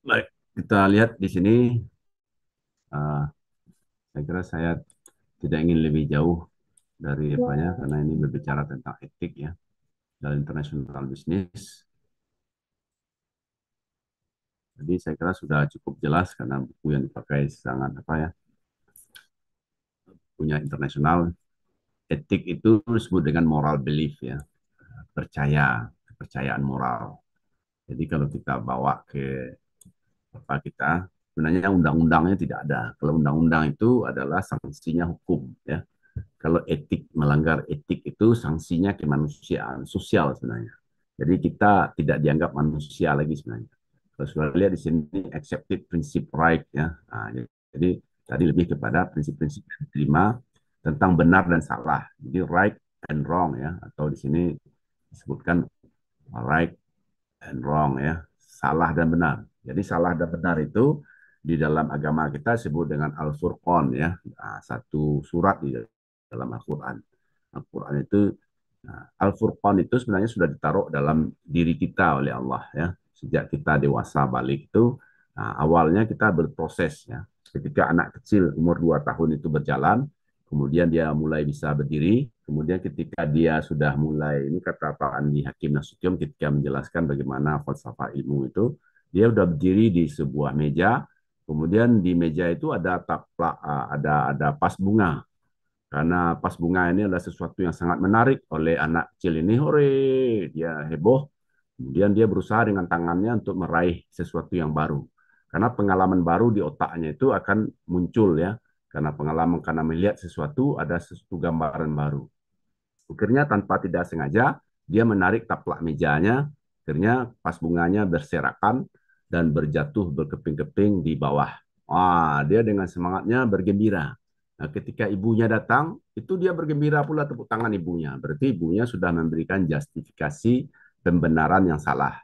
Baik. Kita lihat di sini. Uh, saya kira saya tidak ingin lebih jauh dari ya. apanya karena ini berbicara tentang etik ya dalam internasional bisnis. Jadi saya kira sudah cukup jelas karena buku yang dipakai sangat apa ya punya internasional etik itu disebut dengan moral belief ya percaya kepercayaan moral jadi kalau kita bawa ke apa kita sebenarnya undang-undangnya tidak ada kalau undang-undang itu adalah sanksinya hukum ya kalau etik melanggar etik itu sanksinya kemanusiaan sosial sebenarnya jadi kita tidak dianggap manusia lagi sebenarnya kalau sudah lihat di sini accepted principle right ya nah, jadi tadi lebih kepada prinsip-prinsip yang diterima tentang benar dan salah. Jadi right and wrong ya atau di sini disebutkan right and wrong ya, salah dan benar. Jadi salah dan benar itu di dalam agama kita disebut dengan Al-Furqan ya, ah, satu surat di dalam Al-Qur'an. Al-Qur'an itu nah, Al-Furqan itu sebenarnya sudah ditaruh dalam diri kita oleh Allah ya. Sejak kita dewasa balik itu nah, awalnya kita berproses ya. Ketika anak kecil umur 2 tahun itu berjalan, kemudian dia mulai bisa berdiri. Kemudian ketika dia sudah mulai, ini kata Pak Andi Hakim Nasution ketika menjelaskan bagaimana falsafah ilmu itu, dia sudah berdiri di sebuah meja, kemudian di meja itu ada taplak, ada ada pas bunga. Karena pas bunga ini adalah sesuatu yang sangat menarik oleh anak kecil ini, hore, dia heboh. Kemudian dia berusaha dengan tangannya untuk meraih sesuatu yang baru. Karena pengalaman baru di otaknya itu akan muncul ya karena pengalaman karena melihat sesuatu ada sesuatu gambaran baru. Akhirnya tanpa tidak sengaja dia menarik taplak mejanya, akhirnya pas bunganya berserakan dan berjatuh berkeping-keping di bawah. Wah, dia dengan semangatnya bergembira. Nah, ketika ibunya datang, itu dia bergembira pula tepuk tangan ibunya. Berarti ibunya sudah memberikan justifikasi pembenaran yang salah.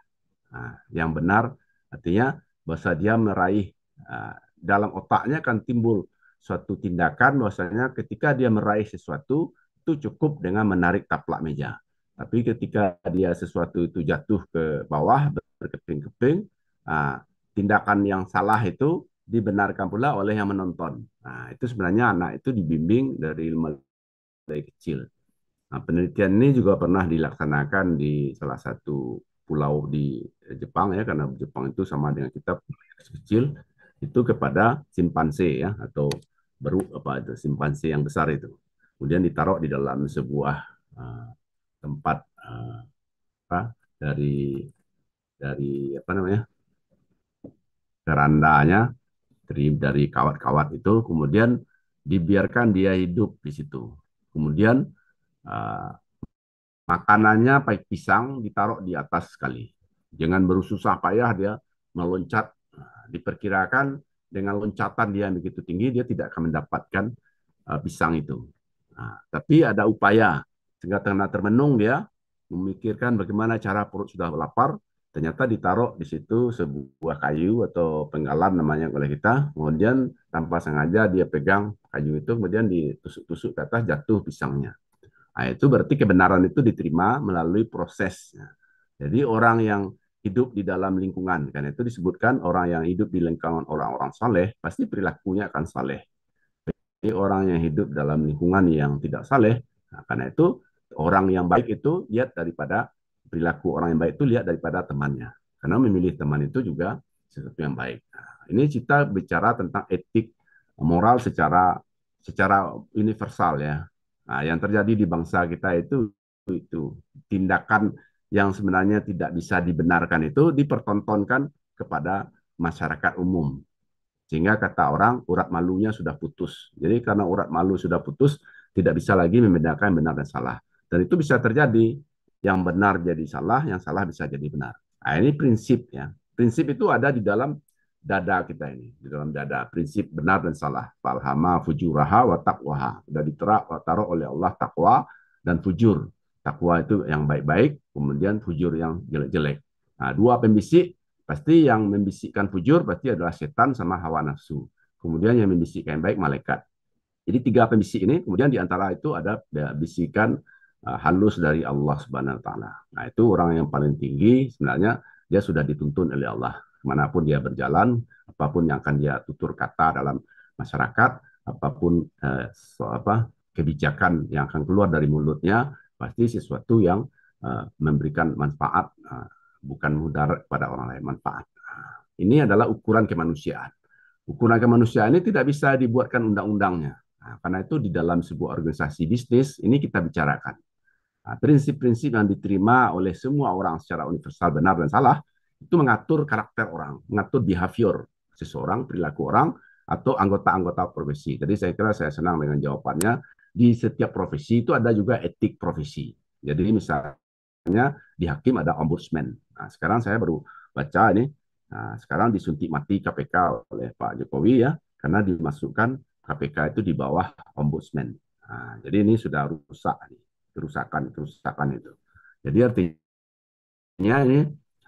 Nah, yang benar artinya bahasa dia meraih ah, dalam otaknya akan timbul suatu tindakan bahwasanya ketika dia meraih sesuatu itu cukup dengan menarik taplak meja. Tapi ketika dia sesuatu itu jatuh ke bawah berkeping-keping, nah, tindakan yang salah itu dibenarkan pula oleh yang menonton. Nah, itu sebenarnya anak itu dibimbing dari ilmu dari kecil. Nah, penelitian ini juga pernah dilaksanakan di salah satu pulau di Jepang ya karena Jepang itu sama dengan kita kecil itu kepada simpanse ya atau beru apa itu simpanse yang besar itu kemudian ditaruh di dalam sebuah uh, tempat uh, apa dari dari apa namanya kerandanya dari dari kawat-kawat itu kemudian dibiarkan dia hidup di situ kemudian uh, makanannya pakai pisang ditaruh di atas sekali jangan berusaha payah dia meloncat diperkirakan dengan loncatan dia yang begitu tinggi dia tidak akan mendapatkan uh, pisang itu. Nah, tapi ada upaya sehingga tengah termenung dia memikirkan bagaimana cara perut sudah lapar ternyata ditaruh di situ sebuah kayu atau penggalan namanya oleh kita kemudian tanpa sengaja dia pegang kayu itu kemudian ditusuk-tusuk ke atas jatuh pisangnya nah, itu berarti kebenaran itu diterima melalui proses jadi orang yang hidup di dalam lingkungan. Karena itu disebutkan orang yang hidup di lingkungan orang-orang saleh pasti perilakunya akan saleh. Jadi orang yang hidup dalam lingkungan yang tidak saleh, nah, karena itu orang yang baik itu lihat daripada perilaku orang yang baik itu lihat daripada temannya. Karena memilih teman itu juga sesuatu yang baik. Nah, ini kita bicara tentang etik moral secara secara universal ya. Nah, yang terjadi di bangsa kita itu itu tindakan yang sebenarnya tidak bisa dibenarkan itu dipertontonkan kepada masyarakat umum. Sehingga kata orang, urat malunya sudah putus. Jadi karena urat malu sudah putus, tidak bisa lagi membedakan benar dan salah. Dan itu bisa terjadi. Yang benar jadi salah, yang salah bisa jadi benar. Nah, ini prinsip ya. Prinsip itu ada di dalam dada kita ini. Di dalam dada. Prinsip benar dan salah. Falhama fujuraha wa taqwaha. Sudah ditera, taruh oleh Allah takwa dan fujur takwa itu yang baik-baik, kemudian fujur yang jelek-jelek. Nah, dua pembisik, pasti yang membisikkan fujur pasti adalah setan sama hawa nafsu. Kemudian yang membisikkan yang baik malaikat. Jadi tiga pembisik ini, kemudian di antara itu ada ya, bisikan uh, halus dari Allah Subhanahu wa taala. Nah, itu orang yang paling tinggi sebenarnya dia sudah dituntun oleh Allah. Manapun dia berjalan, apapun yang akan dia tutur kata dalam masyarakat, apapun eh, so, apa kebijakan yang akan keluar dari mulutnya, pasti sesuatu yang uh, memberikan manfaat uh, bukan mudarat pada orang lain manfaat eh, ini adalah ukuran kemanusiaan ukuran kemanusiaan ini tidak bisa dibuatkan undang-undangnya nah, karena itu di dalam sebuah organisasi bisnis ini kita bicarakan nah, prinsip-prinsip yang diterima oleh semua orang secara universal benar dan salah itu mengatur karakter orang mengatur behavior seseorang perilaku orang atau anggota-anggota profesi. Jadi saya kira saya senang dengan jawabannya di setiap profesi itu ada juga etik profesi. Jadi misalnya di hakim ada ombudsman. Nah, sekarang saya baru baca ini. Nah, sekarang disuntik mati KPK oleh Pak Jokowi ya, karena dimasukkan KPK itu di bawah ombudsman. Nah, jadi ini sudah rusak nih, kerusakan kerusakan itu. Jadi artinya ini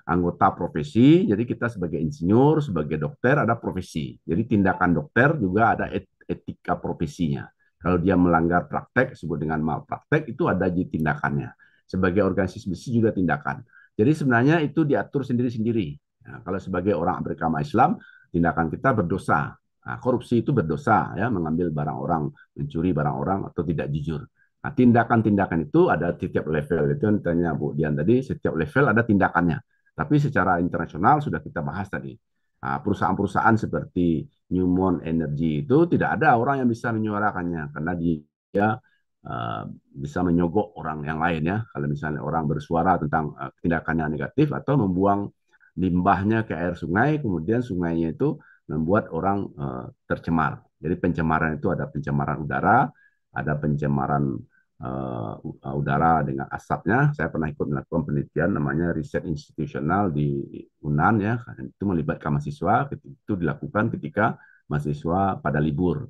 anggota profesi. Jadi kita sebagai insinyur, sebagai dokter ada profesi. Jadi tindakan dokter juga ada etika profesinya. Kalau dia melanggar praktek, disebut dengan malpraktek, itu ada di tindakannya. Sebagai organisasi bisnis juga tindakan. Jadi sebenarnya itu diatur sendiri-sendiri. Nah, kalau sebagai orang beragama Islam, tindakan kita berdosa. Nah, korupsi itu berdosa, ya mengambil barang orang, mencuri barang orang, atau tidak jujur. Nah, tindakan-tindakan itu ada di tiap level. Itu yang tanya Bu Dian tadi, setiap level ada tindakannya. Tapi secara internasional sudah kita bahas tadi. Ah, perusahaan-perusahaan seperti Newmont Energy itu tidak ada orang yang bisa menyuarakannya karena dia uh, bisa menyogok orang yang lain ya kalau misalnya orang bersuara tentang uh, tindakannya negatif atau membuang limbahnya ke air sungai kemudian sungainya itu membuat orang uh, tercemar. Jadi pencemaran itu ada pencemaran udara, ada pencemaran uh, udara dengan asapnya. Saya pernah ikut melakukan penelitian namanya riset institusional di UNAN ya. Itu melibatkan mahasiswa. Itu dilakukan ketika mahasiswa pada libur.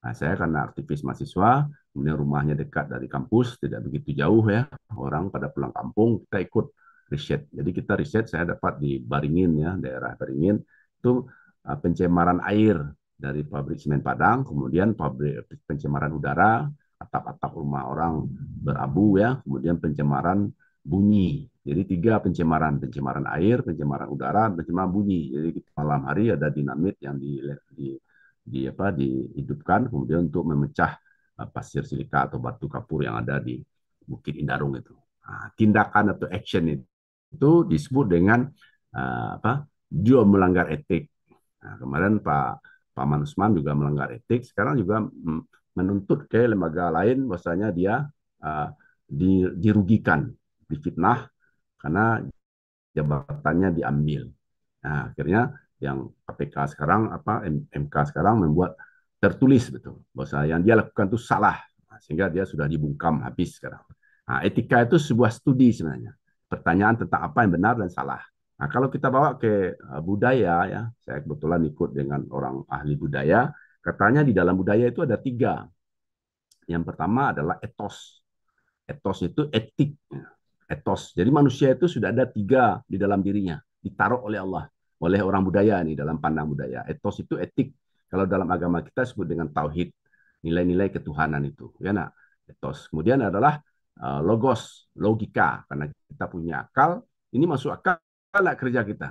Nah, saya karena aktivis mahasiswa, kemudian rumahnya dekat dari kampus, tidak begitu jauh ya. Orang pada pulang kampung, kita ikut riset. Jadi kita riset, saya dapat di Baringin ya, daerah Baringin, itu eh, pencemaran air dari pabrik semen Padang, kemudian pabrik pencemaran udara, atap-atap rumah orang berabu ya, kemudian pencemaran bunyi. Jadi tiga pencemaran, pencemaran air, pencemaran udara, pencemaran bunyi. Jadi malam hari ada dinamit yang di, di, di apa dihidupkan kemudian untuk memecah eh, pasir silika atau batu kapur yang ada di Bukit Indarung itu. Nah, tindakan atau action itu, disebut dengan uh, apa? Dia melanggar etik. Nah, kemarin Pak Paman Usman juga melanggar etik, sekarang juga mm, menuntut ke lembaga lain bahwasanya dia uh, di, dirugikan, difitnah karena jabatannya diambil. Nah, akhirnya yang KPK sekarang apa MK sekarang membuat tertulis betul bahwa yang dia lakukan itu salah nah, sehingga dia sudah dibungkam habis sekarang. Nah, etika itu sebuah studi sebenarnya. Pertanyaan tentang apa yang benar dan salah. Nah, kalau kita bawa ke budaya ya, saya kebetulan ikut dengan orang ahli budaya Katanya di dalam budaya itu ada tiga. Yang pertama adalah etos. Etos itu etik. Etos. Jadi manusia itu sudah ada tiga di dalam dirinya. Ditaruh oleh Allah. Oleh orang budaya nih dalam pandang budaya. Etos itu etik. Kalau dalam agama kita sebut dengan tauhid. Nilai-nilai ketuhanan itu. Ya nak? Etos. Kemudian adalah eh, logos, logika. Karena kita punya akal. Ini masuk akal nak kerja kita.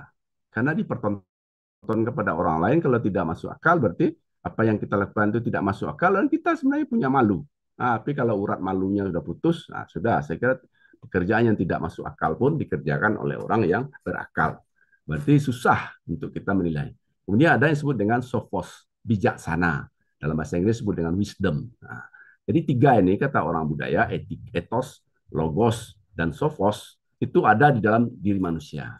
Karena dipertontonkan kepada orang lain. Kalau tidak masuk akal berarti apa yang kita lakukan itu tidak masuk akal dan kita sebenarnya punya malu. Nah, tapi kalau urat malunya sudah putus, nah, sudah saya kira pekerjaan yang tidak masuk akal pun dikerjakan oleh orang yang berakal. Berarti susah untuk kita menilai. Kemudian ada yang disebut dengan sophos, bijaksana. Dalam bahasa Inggris disebut dengan wisdom. Nah, jadi tiga ini kata orang budaya, etik, etos, logos, dan sophos itu ada di dalam diri manusia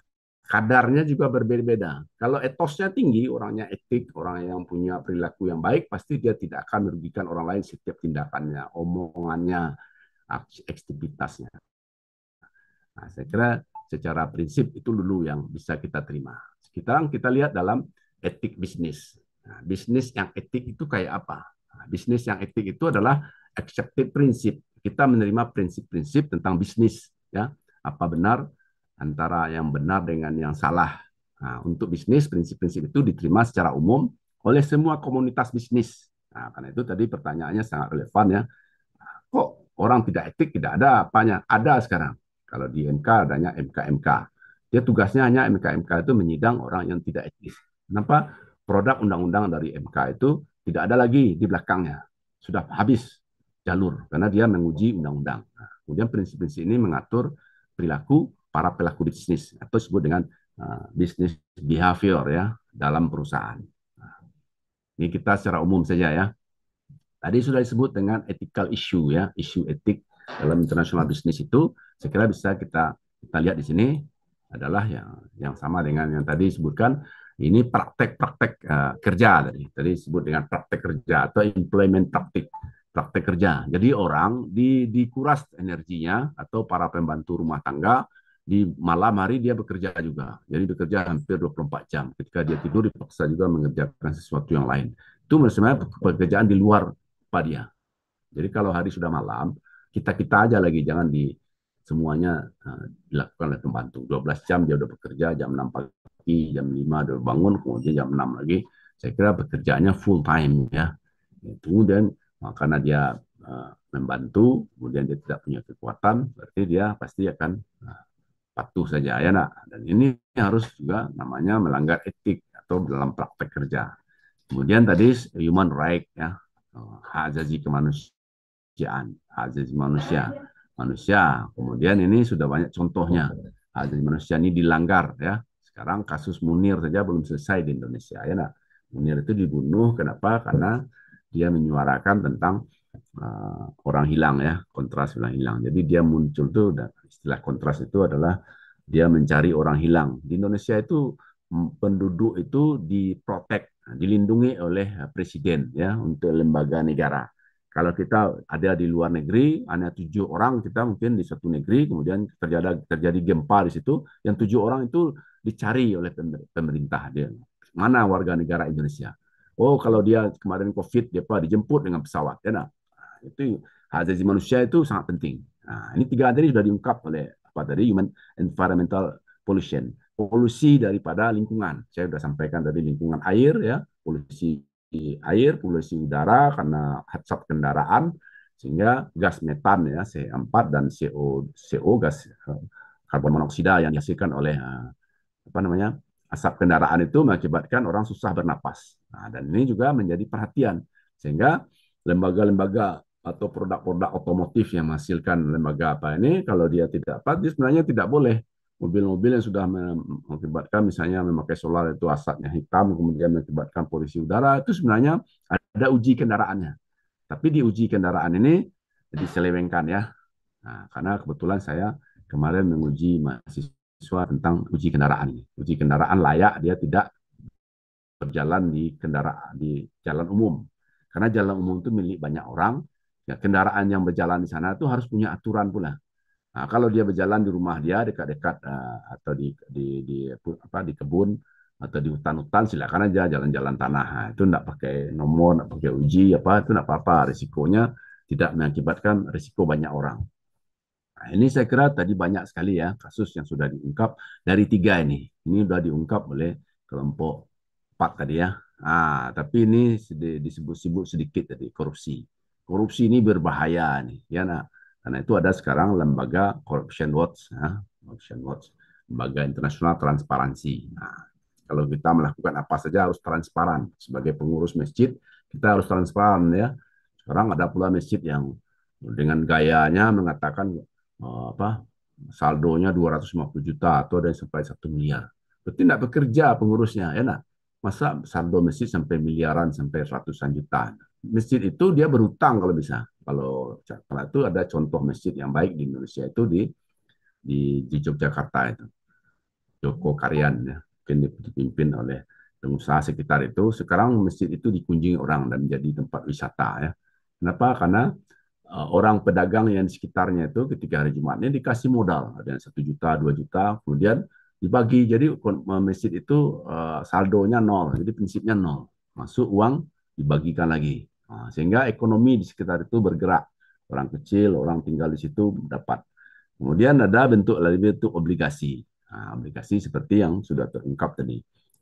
kadarnya juga berbeda-beda. Kalau etosnya tinggi, orangnya etik, orang yang punya perilaku yang baik, pasti dia tidak akan merugikan orang lain setiap tindakannya, omongannya, aktivitasnya. Nah, saya kira secara prinsip itu dulu yang bisa kita terima. Sekarang kita lihat dalam etik bisnis. Nah, bisnis yang etik itu kayak apa? Nah, bisnis yang etik itu adalah accepted prinsip. Kita menerima prinsip-prinsip tentang bisnis, ya apa benar, antara yang benar dengan yang salah. Nah, untuk bisnis, prinsip-prinsip itu diterima secara umum oleh semua komunitas bisnis. Nah, karena itu tadi pertanyaannya sangat relevan ya. Kok orang tidak etik tidak ada apanya? Ada sekarang. Kalau di MK adanya MKMK. Dia tugasnya hanya MKMK itu menyidang orang yang tidak etis. Kenapa produk undang-undang dari MK itu tidak ada lagi di belakangnya. Sudah habis jalur karena dia menguji undang-undang. Nah, kemudian prinsip-prinsip ini mengatur perilaku para pelaku bisnis atau disebut dengan uh, bisnis behavior ya dalam perusahaan. Nah, ini kita secara umum saja ya. Tadi sudah disebut dengan ethical issue ya, isu etik dalam internasional bisnis itu saya kira bisa kita kita lihat di sini adalah yang yang sama dengan yang tadi disebutkan ini praktek-praktek uh, kerja tadi tadi disebut dengan praktek kerja atau implement praktik praktek kerja. Jadi orang di dikuras energinya atau para pembantu rumah tangga di malam hari dia bekerja juga. Jadi bekerja hampir 24 jam. Ketika dia tidur dipaksa juga mengerjakan sesuatu yang lain. Itu sebenarnya pekerjaan di luar dia. Jadi kalau hari sudah malam, kita-kita aja lagi jangan di semuanya uh, dilakukan oleh pembantu. 12 jam dia udah bekerja, jam 6 pagi, jam 5 sudah bangun, kemudian jam 6 lagi. Saya kira pekerjaannya full time ya. Kemudian eh, karena dia uh, membantu, kemudian dia tidak punya kekuatan, berarti dia pasti akan uh, patuh saja ya nak dan ini harus juga namanya melanggar etik atau dalam praktek kerja kemudian tadi human right ya oh, hak asasi kemanusiaan hak asasi manusia manusia kemudian ini sudah banyak contohnya hak asasi manusia ini dilanggar ya sekarang kasus Munir saja belum selesai di Indonesia ya nak Munir itu dibunuh kenapa karena dia menyuarakan tentang uh, orang hilang ya kontras hilang hilang jadi dia muncul tuh Istilah kontras itu adalah dia mencari orang hilang. Di Indonesia itu penduduk itu diprotek, nah, dilindungi oleh eh, presiden ya untuk lembaga negara. Kalau kita ada di luar negeri, hanya tujuh orang kita mungkin di satu negeri, kemudian terjadi terjadi gempa di situ, yang tujuh orang itu dicari oleh pemerintah dia. Mana warga negara Indonesia? Oh, kalau dia kemarin COVID, dia dijemput dengan pesawat. Ya, nah, itu hak asasi manusia itu sangat penting. Nah, ini tiga tadi sudah diungkap oleh apa tadi human environmental pollution, polusi daripada lingkungan. Saya sudah sampaikan tadi lingkungan air ya, polusi air, polusi udara karena asap kendaraan sehingga gas metan ya C4 dan CO CO gas eh, karbon monoksida yang dihasilkan oleh eh, apa namanya asap kendaraan itu mengakibatkan orang susah bernapas. Nah, dan ini juga menjadi perhatian sehingga lembaga-lembaga atau produk-produk otomotif yang menghasilkan lembaga apa ini kalau dia tidak patuh dia sebenarnya tidak boleh mobil-mobil yang sudah mengakibatkan misalnya memakai solar itu asapnya hitam kemudian mengakibatkan polusi udara itu sebenarnya ada uji kendaraannya tapi di uji kendaraan ini diselewengkan ya nah, karena kebetulan saya kemarin menguji mahasiswa tentang uji kendaraan ini uji kendaraan layak dia tidak berjalan di kendaraan di jalan umum karena jalan umum itu milik banyak orang ya kendaraan yang berjalan di sana itu harus punya aturan pula. Nah, kalau dia berjalan di rumah dia dekat-dekat uh, atau di, di di apa di kebun atau di hutan-hutan silakan aja jalan-jalan tanah. Nah, itu tidak pakai nomor, tidak pakai uji apa itu tidak apa-apa. Risikonya tidak mengakibatkan risiko banyak orang. Nah, ini saya kira tadi banyak sekali ya kasus yang sudah diungkap dari tiga ini. Ini sudah diungkap oleh kelompok empat tadi ya. Ah, tapi ini disebut-sebut sedikit tadi korupsi korupsi ini berbahaya nih ya nah karena itu ada sekarang lembaga Corruption Watch ya, Corruption Watch lembaga internasional transparansi nah kalau kita melakukan apa saja harus transparan sebagai pengurus masjid kita harus transparan ya sekarang ada pula masjid yang dengan gayanya mengatakan uh, apa saldonya 250 juta atau ada yang sampai satu miliar berarti tidak bekerja pengurusnya ya nah masa saldo masjid sampai miliaran sampai ratusan juta nah masjid itu dia berutang kalau bisa. Kalau kalau itu ada contoh masjid yang baik di Indonesia itu di di, di Yogyakarta itu. Joko Karyan ya, mungkin dipimpin oleh pengusaha sekitar itu. Sekarang masjid itu dikunjungi orang dan menjadi tempat wisata ya. Kenapa? Karena eh, orang pedagang yang di sekitarnya itu ketika hari Jumatnya dikasih modal ada yang satu juta, dua juta, kemudian dibagi jadi eh, masjid itu eh, saldonya nol, jadi prinsipnya nol masuk uang dibagikan lagi. Nah, sehingga ekonomi di sekitar itu bergerak. Orang kecil, orang tinggal di situ dapat. Kemudian ada bentuk lebih itu obligasi. Nah, obligasi seperti yang sudah terungkap tadi.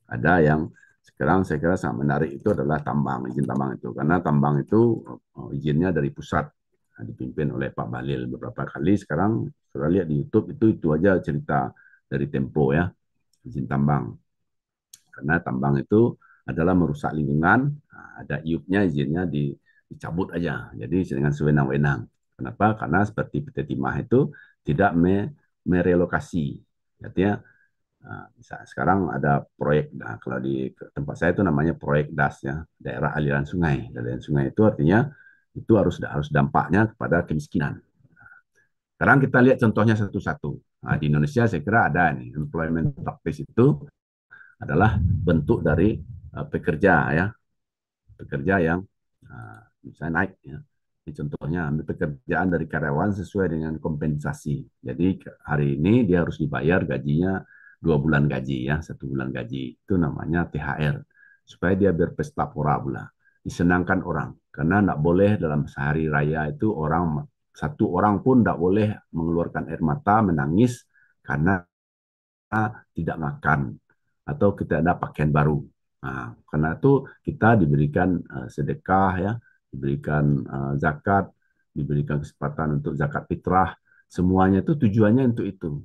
Ada yang sekarang saya kira sangat menarik itu adalah tambang, izin tambang itu. Karena tambang itu eh, izinnya dari pusat nah, dipimpin oleh Pak Balil beberapa kali. Sekarang sudah lihat di YouTube itu itu aja cerita dari Tempo ya izin tambang. Karena tambang itu adalah merusak lingkungan, nah, ada iupnya izinnya di, dicabut aja. Jadi dengan sewenang-wenang. Kenapa? Karena seperti PT Timah itu tidak me, merelokasi. Artinya nah, sekarang ada proyek nah, kalau di tempat saya itu namanya proyek das ya daerah aliran sungai aliran sungai itu artinya itu harus harus dampaknya kepada kemiskinan sekarang kita lihat contohnya satu-satu nah, di Indonesia saya kira ada nih employment practice itu adalah bentuk dari Eh, pekerja ya pekerja yang uh, eh, misalnya naik ya ini contohnya ambil pekerjaan dari karyawan sesuai dengan kompensasi jadi hari ini dia harus dibayar gajinya dua bulan gaji ya satu bulan gaji itu namanya THR supaya dia berpesta pora pula disenangkan orang karena tidak boleh dalam sehari raya itu orang satu orang pun tidak boleh mengeluarkan air mata menangis karena tidak makan atau kita ada pakaian baru Nah, karena itu kita diberikan uh, sedekah ya, diberikan uh, zakat, diberikan kesempatan untuk zakat fitrah, semuanya itu tujuannya untuk itu.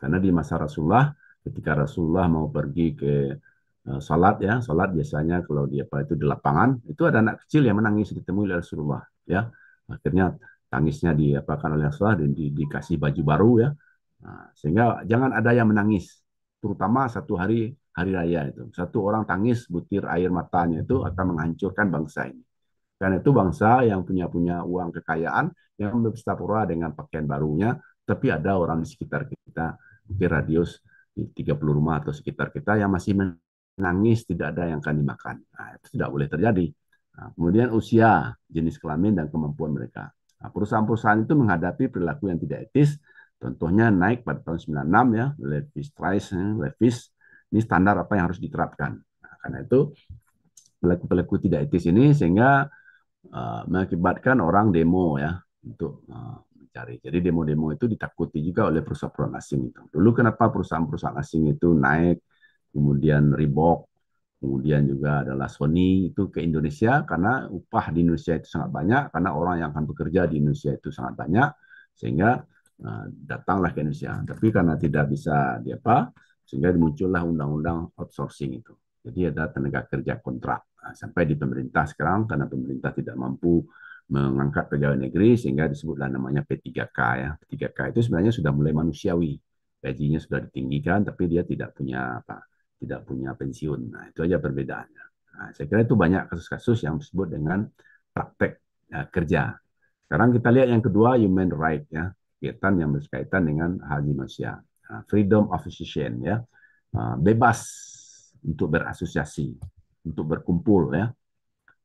Karena di masa Rasulullah, ketika Rasulullah mau pergi ke uh, salat ya, salat biasanya kalau dia apa itu di lapangan, itu ada anak kecil yang menangis ditemui oleh Rasulullah ya. Akhirnya tangisnya diapakan oleh Rasulullah dan di, dikasih baju baru ya. Nah, sehingga jangan ada yang menangis, terutama satu hari hari raya itu. Satu orang tangis butir air matanya itu hmm. akan menghancurkan bangsa ini. Karena itu bangsa yang punya punya uang kekayaan yang berpesta pura dengan pakaian barunya, tapi ada orang di sekitar kita di radius 30 rumah atau sekitar kita yang masih menangis tidak ada yang akan dimakan. Nah, itu tidak boleh terjadi. Nah, kemudian usia, jenis kelamin dan kemampuan mereka. Nah, perusahaan-perusahaan itu menghadapi perilaku yang tidak etis. Contohnya naik pada tahun 96 ya, ya, Levis Strauss, Levis ini standar apa yang harus diterapkan. Nah, karena itu pelaku-pelaku tidak etis ini sehingga uh, mengakibatkan orang demo ya untuk uh, mencari. Jadi demo-demo itu ditakuti juga oleh perusahaan-perusahaan asing itu. Dulu kenapa perusahaan-perusahaan asing itu naik, kemudian Reebok, kemudian juga adalah Sony itu ke Indonesia karena upah di Indonesia itu sangat banyak karena orang yang akan bekerja di Indonesia itu sangat banyak sehingga uh, datanglah ke Indonesia tapi karena tidak bisa di apa sehingga muncullah undang-undang outsourcing itu. Jadi ada tenaga kerja kontrak. Nah, sampai di pemerintah sekarang karena pemerintah tidak mampu mengangkat pegawai negeri sehingga disebutlah namanya P3K ya. P3K itu sebenarnya sudah mulai manusiawi. Gajinya sudah ditinggikan tapi dia tidak punya apa? tidak punya pensiun. Nah, itu aja perbedaannya. Nah, saya kira itu banyak kasus-kasus yang disebut dengan praktek ya, kerja. Sekarang kita lihat yang kedua human right ya, kegiatan yang berkaitan dengan hak manusia. Ah, freedom of association ya ah, bebas untuk berasosiasi untuk berkumpul ya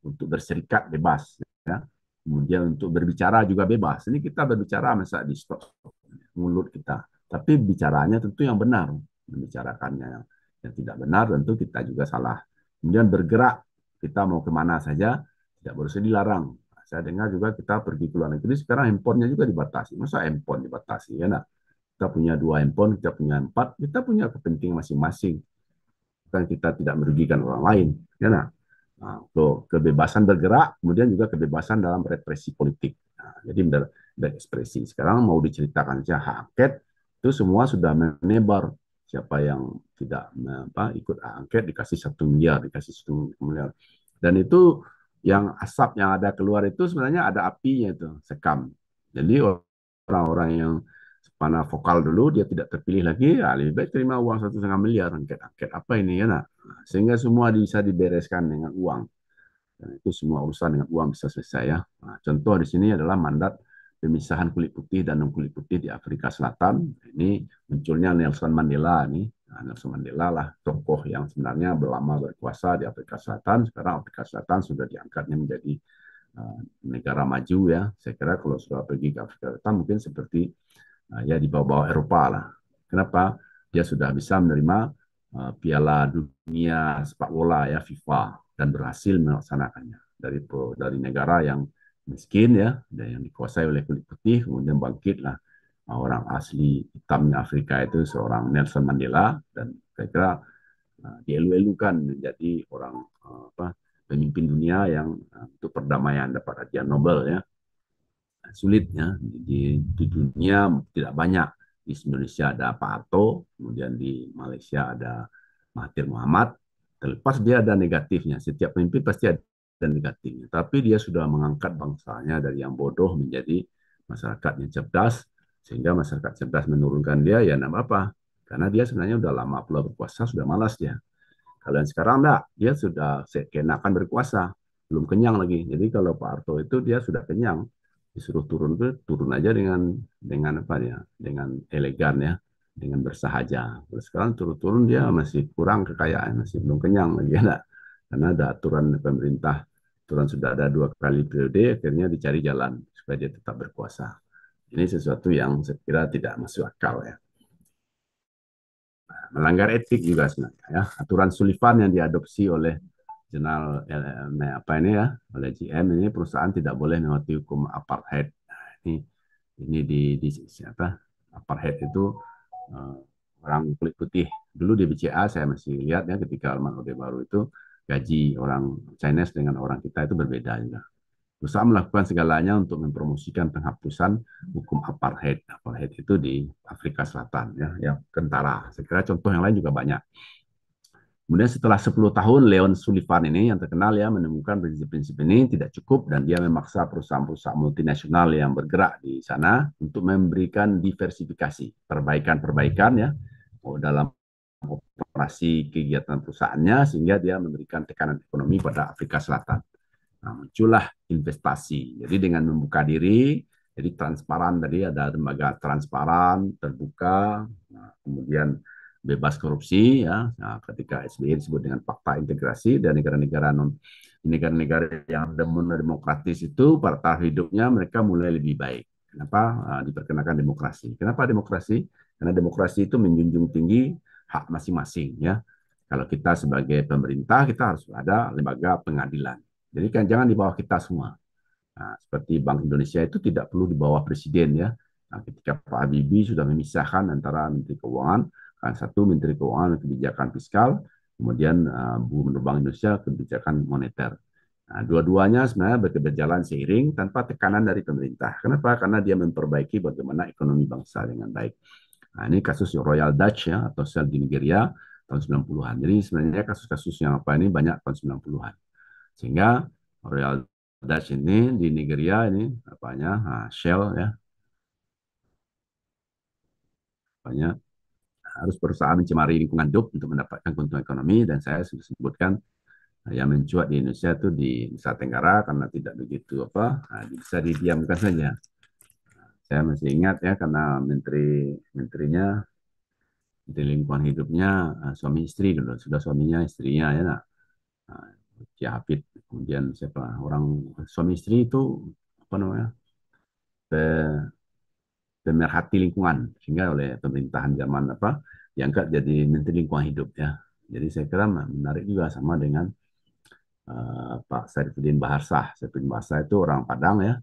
untuk berserikat bebas ya kemudian untuk berbicara juga bebas ini kita berbicara masa di stop mulut kita tapi bicaranya tentu yang benar membicarakannya yang, yang tidak benar tentu kita juga salah kemudian bergerak kita mau kemana saja tidak boleh dilarang saya dengar juga kita pergi ke luar negeri sekarang handphonenya juga dibatasi masa handphone dibatasi ya nah kita punya dua handphone, kita punya empat, kita punya kepentingan masing-masing. Kan kita tidak merugikan orang lain. Ya, nah, nah kebebasan bergerak, kemudian juga kebebasan dalam represi politik. Nah, jadi dari ekspresi. Sekarang mau diceritakan saja hak angket, itu semua sudah menebar. Siapa yang tidak apa, ikut hak angket dikasih satu miliar, dikasih satu miliar. Dan itu yang asap yang ada keluar itu sebenarnya ada apinya itu sekam. Jadi orang-orang yang mana vokal dulu dia tidak terpilih lagi ya lebih baik terima uang satu setengah miliar angket nah, angket apa ini ya nak nah, sehingga semua bisa dibereskan dengan uang dan itu semua urusan dengan uang bisa selesai ya nah, contoh di sini adalah mandat pemisahan kulit putih dan non kulit putih di Afrika Selatan ini munculnya Nelson Mandela nih nah, Nelson Mandela lah tokoh yang sebenarnya berlama berkuasa di Afrika Selatan sekarang Afrika Selatan sudah diangkatnya menjadi uh, negara maju ya saya kira kalau sudah pergi ke Afrika Selatan mungkin seperti Ah, ya di bawah-bawah Eropa lah. Kenapa? Dia sudah bisa menerima uh, Piala Dunia sepak bola ya FIFA dan berhasil melaksanakannya dari dari negara yang miskin ya dan yang dikuasai oleh kulit putih kemudian bangkitlah ah, orang asli hitamnya Afrika itu seorang Nelson Mandela dan saya kira uh, dielu-elukan menjadi orang uh, apa pemimpin dunia yang uh, untuk perdamaian dapat hadiah Nobel ya sulit ya di, di dunia tidak banyak di Indonesia ada Pak Ato kemudian di Malaysia ada Mahathir Muhammad terlepas dia ada negatifnya setiap pemimpin pasti ada negatifnya tapi dia sudah mengangkat bangsanya dari yang bodoh menjadi masyarakat yang cerdas sehingga masyarakat cerdas menurunkan dia ya enggak apa karena dia sebenarnya sudah lama pula berkuasa sudah malas dia kalau yang sekarang enggak dia sudah keenakan berkuasa belum kenyang lagi jadi kalau Pak Arto itu dia sudah kenyang disuruh turun tuh turun aja dengan dengan apa ya dengan elegan ya dengan bersahaja terus sekarang turun turun dia hmm. masih kurang kekayaan masih belum kenyang lagi ada ya karena ada aturan pemerintah aturan sudah ada dua kali periode akhirnya dicari jalan supaya dia tetap berkuasa ini sesuatu yang saya kira tidak masuk akal ya nah, melanggar etik juga sebenarnya ya aturan Sullivan yang diadopsi oleh Jurnal eh, apa ini ya oleh GM ini perusahaan tidak boleh melewati hukum apartheid. Nah, ini ini di, di apa apartheid itu uh, orang kulit putih. Dulu di BCA saya masih lihat ya ketika Alman Orde Baru itu gaji orang Chinese dengan orang kita itu berbeda juga. Berusaha melakukan segalanya untuk mempromosikan penghapusan hukum apartheid. Apartheid itu di Afrika Selatan ya, yang kentara. Saya kira contoh yang lain juga banyak. Kemudian setelah 10 tahun Leon Sullivan ini yang terkenal ya menemukan prinsip-prinsip ini tidak cukup dan dia memaksa perusahaan-perusahaan multinasional yang bergerak di sana untuk memberikan diversifikasi, perbaikan-perbaikan ya dalam operasi kegiatan perusahaannya sehingga dia memberikan tekanan ekonomi pada Afrika Selatan. Nah, muncullah investasi. Jadi dengan membuka diri, jadi transparan tadi ada lembaga transparan, terbuka, nah, kemudian bebas korupsi ya nah, ketika SBY disebut dengan fakta integrasi dan negara-negara non negara-negara yang demokratis itu pada hidupnya mereka mulai lebih baik kenapa nah, diperkenakan demokrasi kenapa demokrasi karena demokrasi itu menjunjung tinggi hak masing-masing ya kalau kita sebagai pemerintah kita harus ada lembaga pengadilan jadi kan jangan di bawah kita semua nah, seperti Bank Indonesia itu tidak perlu di bawah presiden ya nah, ketika Pak Habibie sudah memisahkan antara Menteri Keuangan satu Menteri Keuangan kebijakan fiskal, kemudian uh, Bu Bank Indonesia kebijakan moneter. Nah, dua-duanya sebenarnya bekerja jalan seiring tanpa tekanan dari pemerintah. Kenapa? Karena dia memperbaiki bagaimana ekonomi bangsa dengan baik. Nah, ini kasus Royal Dutch ya atau sel di Nigeria tahun 90-an. Jadi sebenarnya kasus-kasus yang apa ini banyak tahun 90-an. Sehingga Royal Dutch ini di Nigeria ini apanya? Nah, Shell ya. banyak harus berusaha mencemari lingkungan hidup untuk mendapatkan keuntungan ekonomi dan saya sudah sebutkan eh, yang mencuat di Indonesia itu di Nusa Tenggara karena tidak begitu apa nah, bisa didiamkan saja. Saya masih ingat ya karena menteri menterinya di lingkungan hidupnya eh, suami istri dulu sudah suaminya istrinya ya nak uh, eh, kemudian siapa orang suami istri itu apa namanya pemerhati lingkungan sehingga oleh pemerintahan zaman apa diangkat jadi menteri lingkungan hidup ya. Jadi saya kira menarik juga sama dengan uh, Pak Sarifudin Baharsah. Sarifudin Baharsah itu orang Padang ya,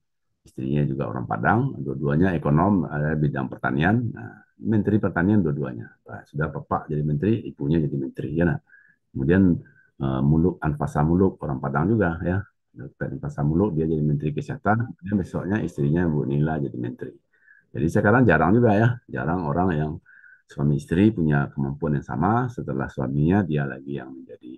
istrinya juga orang Padang, dua-duanya ekonom ada bidang pertanian. Nah, menteri pertanian dua-duanya. Nah, sudah bapak jadi menteri, ibunya jadi menteri ya. Nah. Kemudian uh, Muluk Anfasa Muluk orang Padang juga ya. Dokter Anfasa Muluk dia jadi menteri kesehatan, dan besoknya istrinya Bu Nila jadi menteri. Jadi sekarang jarang juga ya, jarang orang yang suami istri punya kemampuan yang sama setelah suaminya dia lagi yang menjadi.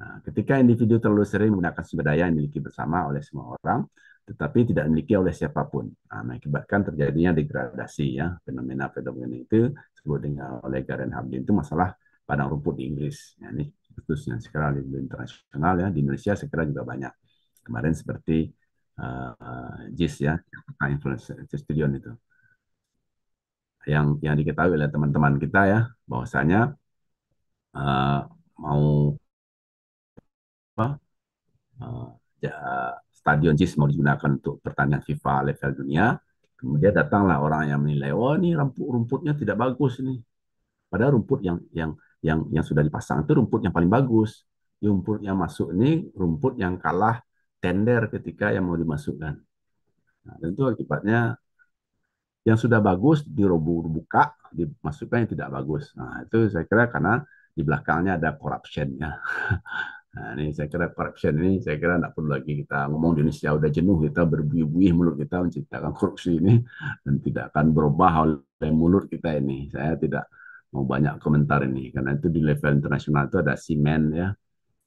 Nah, ketika individu terlalu sering menggunakan sumber daya yang dimiliki bersama oleh semua orang, tetapi tidak dimiliki oleh siapapun, nah, mengakibatkan terjadinya degradasi ya fenomena fenomena itu disebut dengan oleh Karen Hamlin itu masalah padang rumput di Inggris. Ya, ini khususnya sekarang di internasional ya di Indonesia sekarang juga banyak. Kemarin seperti uh, uh, JIS ya, influencer, studio itu yang yang diketahui oleh teman-teman kita ya bahwasanya uh, mau apa uh, ya, stadion JIS mau digunakan untuk pertandingan FIFA level dunia kemudian datanglah orang yang menilai oh ini rumput rumputnya tidak bagus ini padahal rumput yang yang yang yang sudah dipasang itu rumput yang paling bagus rumput yang masuk ini rumput yang kalah tender ketika yang mau dimasukkan nah, tentu akibatnya yang sudah bagus dirobuh-buka dimasukkan yang tidak bagus nah itu saya kira karena di belakangnya ada corruptionnya nah ini saya kira corruption ini saya kira tidak perlu lagi kita ngomong di Indonesia udah jenuh kita berbuih-buih mulut kita menciptakan korupsi ini dan tidak akan berubah oleh mulut kita ini saya tidak mau banyak komentar ini karena itu di level internasional itu ada semen ya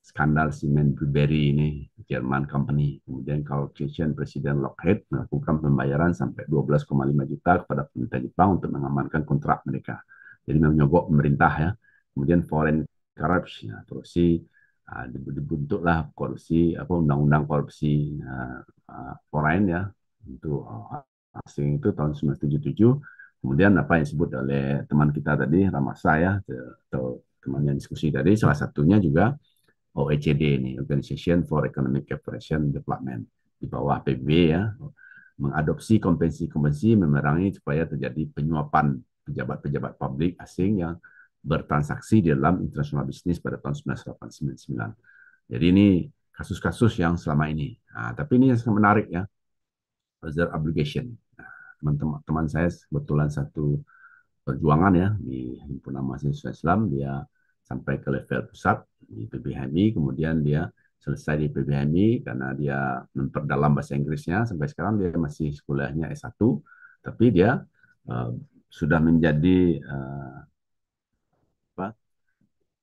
skandal simen Burberry ini Jerman company. Kemudian kalau Christian Presiden Lockheed melakukan pembayaran sampai 12,5 juta kepada pemerintah Jepang untuk mengamankan kontrak mereka. Jadi menyogok pemerintah ya. Kemudian foreign corruption, ya, korupsi uh, ah, dibentuklah korupsi apa undang-undang korupsi uh, uh, foreign ya untuk uh, asing itu tahun 1977 kemudian apa yang disebut oleh teman kita tadi Ramasa ya atau teman yang diskusi tadi salah satunya juga OECD ini, Organization for Economic Cooperation Development di bawah PBB ya, mengadopsi konvensi-konvensi memerangi supaya terjadi penyuapan pejabat-pejabat publik asing yang bertransaksi di dalam internasional bisnis pada tahun 1999. Jadi ini kasus-kasus yang selama ini. Nah, tapi ini yang sangat menarik ya, reserve obligation. Nah, teman-teman nah, saya kebetulan satu perjuangan ya di himpunan mahasiswa Islam dia sampai ke level pusat di PBHMI, kemudian dia selesai di PBHMI karena dia memperdalam bahasa Inggrisnya sampai sekarang dia masih sekolahnya S1 tapi dia uh, sudah menjadi uh, apa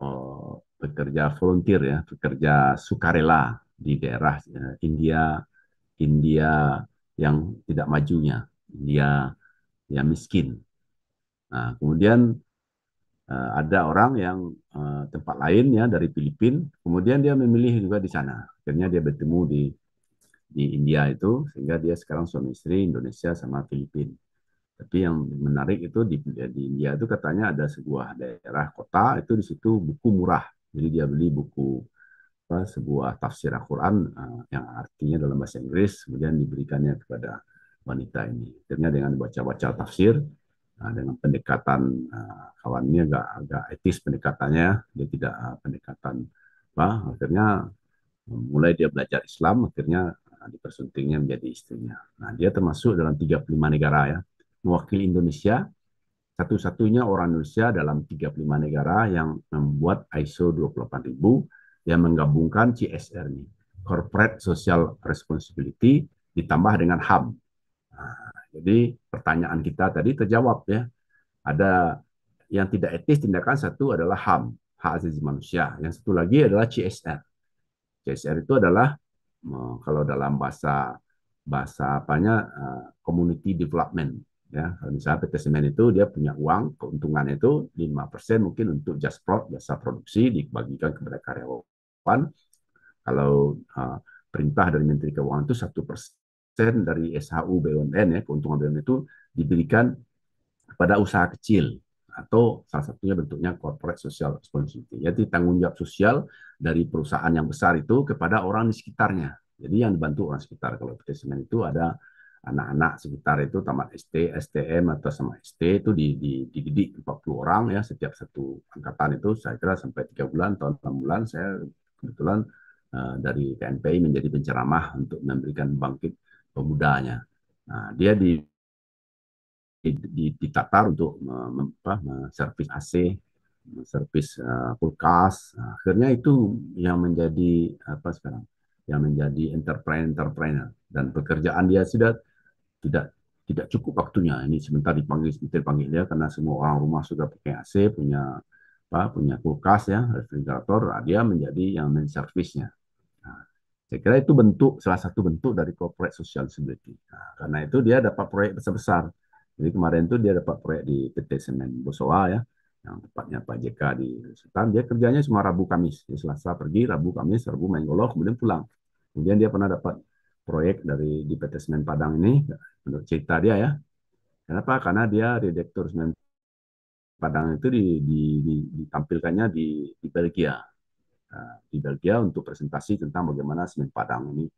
uh, pekerja volunteer ya pekerja sukarela di daerah uh, India India yang tidak majunya India yang miskin nah kemudian Eh, ada orang yang uh, tempat ya dari Filipina, kemudian dia memilih juga di sana. Akhirnya dia bertemu di di India itu, sehingga dia sekarang suami istri Indonesia sama Filipina. Tapi yang menarik itu di, di India itu katanya ada sebuah daerah kota itu di situ buku murah. Jadi dia beli buku apa, sebuah tafsir Al-Quran uh, yang artinya dalam bahasa Inggris, kemudian diberikannya kepada wanita ini. Akhirnya dengan baca-baca tafsir, uh, dengan pendekatan uh, kawan ini agak agak etis pendekatannya, dia tidak uh, pendekatan apa, akhirnya eh, mulai dia belajar Islam, akhirnya uh, dipersuntingnya menjadi istrinya. Nah, dia termasuk dalam 35 negara ya, mewakili Indonesia, satu-satunya orang Indonesia dalam 35 negara yang membuat ISO 28000 yang menggabungkan CSR ini, Corporate Social Responsibility ditambah dengan HAM. Nah, jadi pertanyaan kita tadi terjawab ya. Ada yang tidak etis tindakan satu adalah HAM, hak asasi manusia. Yang satu lagi adalah CSR. CSR itu adalah kalau dalam bahasa bahasa apanya e, community development ya. Kalau misalnya PT Semen itu dia punya uang keuntungan itu 5% mungkin untuk just prod, jasa produksi dibagikan kepada karyawan. Kalau uh, perintah dari Menteri Keuangan itu satu persen dari SHU BUMN ya keuntungan BUMN itu diberikan kepada usaha kecil atau salah satunya bentuknya corporate social responsibility yaitu tanggung jawab sosial dari perusahaan yang besar itu kepada orang di sekitarnya jadi yang dibantu orang sekitar kalau semen itu ada anak-anak sekitar itu tamat ST, STM atau sama ST itu di, di, dididik 40 orang ya setiap satu angkatan itu saya kira sampai tiga bulan tahun enam bulan saya kebetulan uh, dari KNPI menjadi penceramah untuk memberikan bangkit pemudanya. Nah, dia di, di, ditatar untuk apa, servis AC, servis eh, kulkas. Nah, akhirnya itu yang menjadi apa sekarang? Yang menjadi entrepreneur-entrepreneur dan pekerjaan dia sudah tidak tidak cukup waktunya. Ini sebentar dipanggil, sebentar dipanggil dia karena semua orang rumah sudah pakai AC, punya apa, punya kulkas ya, refrigerator. Nah, dia menjadi yang menservisnya. Nah, saya kira itu bentuk salah satu bentuk dari corporate social responsibility. Nah, karena itu dia dapat proyek besar-besar. Jadi kemarin itu dia dapat proyek di PT Semen Bosowa ya, yang tepatnya Pak JK di Sultan. Dia kerjanya cuma Rabu Kamis. Di Selasa pergi, Rabu Kamis, Rabu main golok, kemudian pulang. Kemudian dia pernah dapat proyek dari di PT Semen Padang ini menurut cerita dia ya. Kenapa? Karena dia direktur Semen Padang itu di, di, di, ditampilkannya di, di Belgia Eh, di Belgia untuk presentasi tentang bagaimana semen padang ini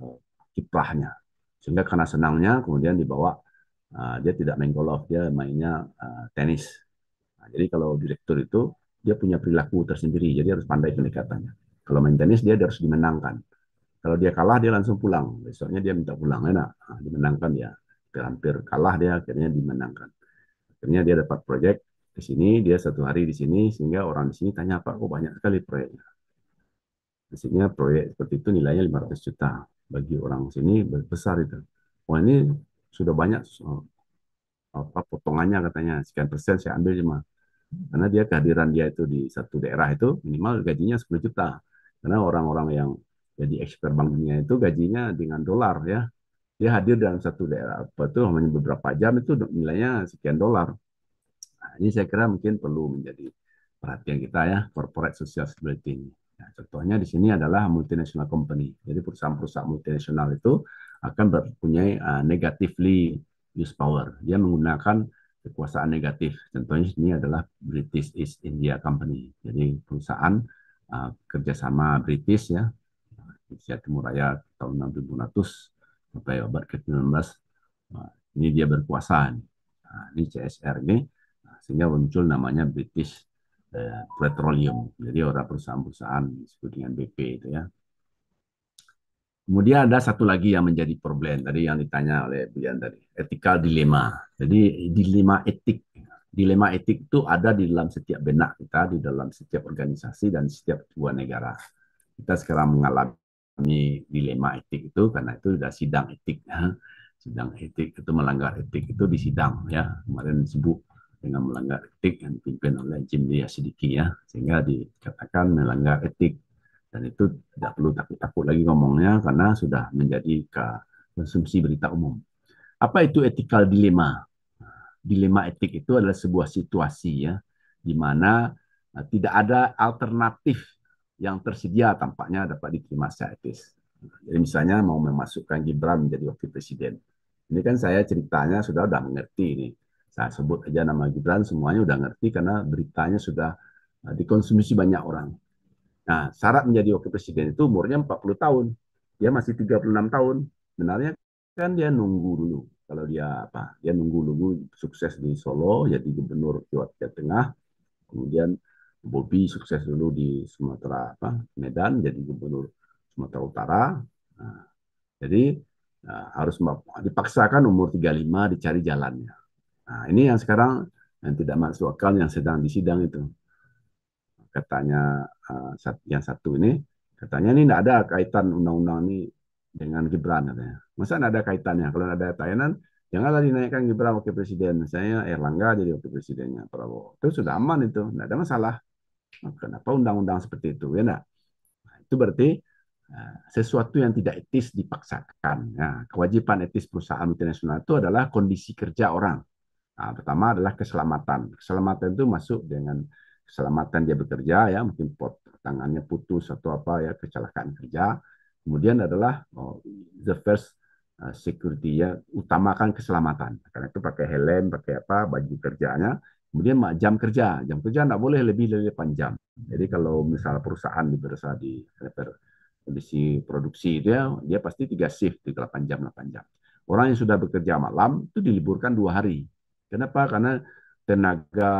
eh, kiprahnya. Sehingga karena senangnya kemudian dibawa eh, dia tidak main golf, dia mainnya tenis. Nah, jadi kalau direktur itu dia punya perilaku tersendiri, jadi harus pandai pendekatannya. Kalau main tenis dia harus dimenangkan. Kalau dia kalah dia langsung pulang. Besoknya dia minta pulang enak, ya nah, dimenangkan dia. hampir kalah dia akhirnya dimenangkan. Akhirnya dia dapat proyek di sini, dia satu hari di sini sehingga orang di sini tanya apa kok banyak sekali proyeknya. Maksudnya proyek seperti itu nilainya 500 juta. Bagi orang sini besar itu. Wah ini sudah banyak oh, apa potongannya katanya sekian persen saya ambil cuma karena dia kehadiran dia itu di satu daerah itu minimal gajinya 10 juta karena orang-orang yang jadi ekspor bank dunia itu gajinya dengan dolar ya dia hadir dalam satu daerah apa itu hanya beberapa jam itu nilainya sekian dolar nah, ini saya kira mungkin perlu menjadi perhatian kita ya corporate social stability ini Nah, contohnya di sini adalah multinational company. Jadi perusahaan-perusahaan multinasional itu akan mempunyai uh, negatively use power. Dia menggunakan kekuasaan negatif. Contohnya ini adalah British East India Company. Jadi perusahaan uh, kerjasama British ya, Indonesia Timur Raya tahun 1600 sampai abad ke-19. Nah, ini dia berkuasa. Nah, ini CSR ini nah, sehingga muncul namanya British Eh, petroleum. Jadi orang perusahaan-perusahaan disebut dengan BP itu ya. Kemudian ada satu lagi yang menjadi problem tadi yang ditanya oleh Bu Yan tadi, etikal dilema. Jadi dilema etik. Dilema etik itu ada di dalam setiap benak kita, di dalam setiap organisasi dan setiap dua negara. Kita sekarang mengalami dilema etik itu karena itu sudah sidang etik. Ya. Sidang etik itu melanggar etik itu di sidang ya. Kemarin sebut dengan melanggar etik yang dipimpin oleh Jim Lia Sidiki ya sehingga dikatakan melanggar etik dan itu tidak perlu takut-takut lagi ngomongnya karena sudah menjadi konsumsi berita umum. Apa itu etikal dilema? Dilema etik itu adalah sebuah situasi ya di mana eh, tidak ada alternatif yang tersedia tampaknya dapat diterima secara etis. Jadi misalnya mau memasukkan Gibran menjadi wakil presiden. Ini kan saya ceritanya sudah sudah mengerti nih saya sebut aja nama Gibran, semuanya udah ngerti karena beritanya sudah eh, dikonsumsi banyak orang. Nah, syarat menjadi wakil presiden itu umurnya 40 tahun. Dia masih 36 tahun. Benarnya kan dia nunggu dulu. Kalau dia apa? Dia nunggu dulu sukses di Solo jadi gubernur Jawa Tengah. Kemudian Bobi sukses dulu di Sumatera apa? Medan jadi gubernur Sumatera Utara. Nah, jadi nah, harus dipaksakan umur 35 dicari jalannya. Nah, ini yang sekarang yang tidak masuk akal yang sedang disidang itu. Katanya uh, yang satu ini, katanya ini tidak ada kaitan undang-undang ini dengan Gibran katanya. Masa tidak ada kaitannya? Kalau ada tayangan, janganlah dinaikkan Gibran wakil presiden. Misalnya Erlangga jadi wakil presidennya Prabowo. Itu sudah aman itu, tidak ada masalah. Nah, kenapa undang-undang seperti itu? Ya Nah, itu berarti eh, sesuatu yang tidak etis dipaksakan. Nah, kewajiban etis perusahaan multinasional itu adalah kondisi kerja orang. Nah, pertama adalah keselamatan. Keselamatan itu masuk dengan keselamatan dia bekerja ya, mungkin pot tangannya putus atau apa ya kecelakaan kerja. Kemudian adalah oh, the first uh, security ya, utamakan keselamatan. Karena itu pakai helm, pakai apa, baju kerjanya. Kemudian jam kerja, jam kerja tidak boleh lebih dari 8 jam. Jadi kalau misalnya perusahaan di perusahaan di kondisi produksi dia, ya, dia pasti tiga shift, 8 jam, 8 jam. Orang yang sudah bekerja malam itu diliburkan dua hari Kenapa? Karena tenaga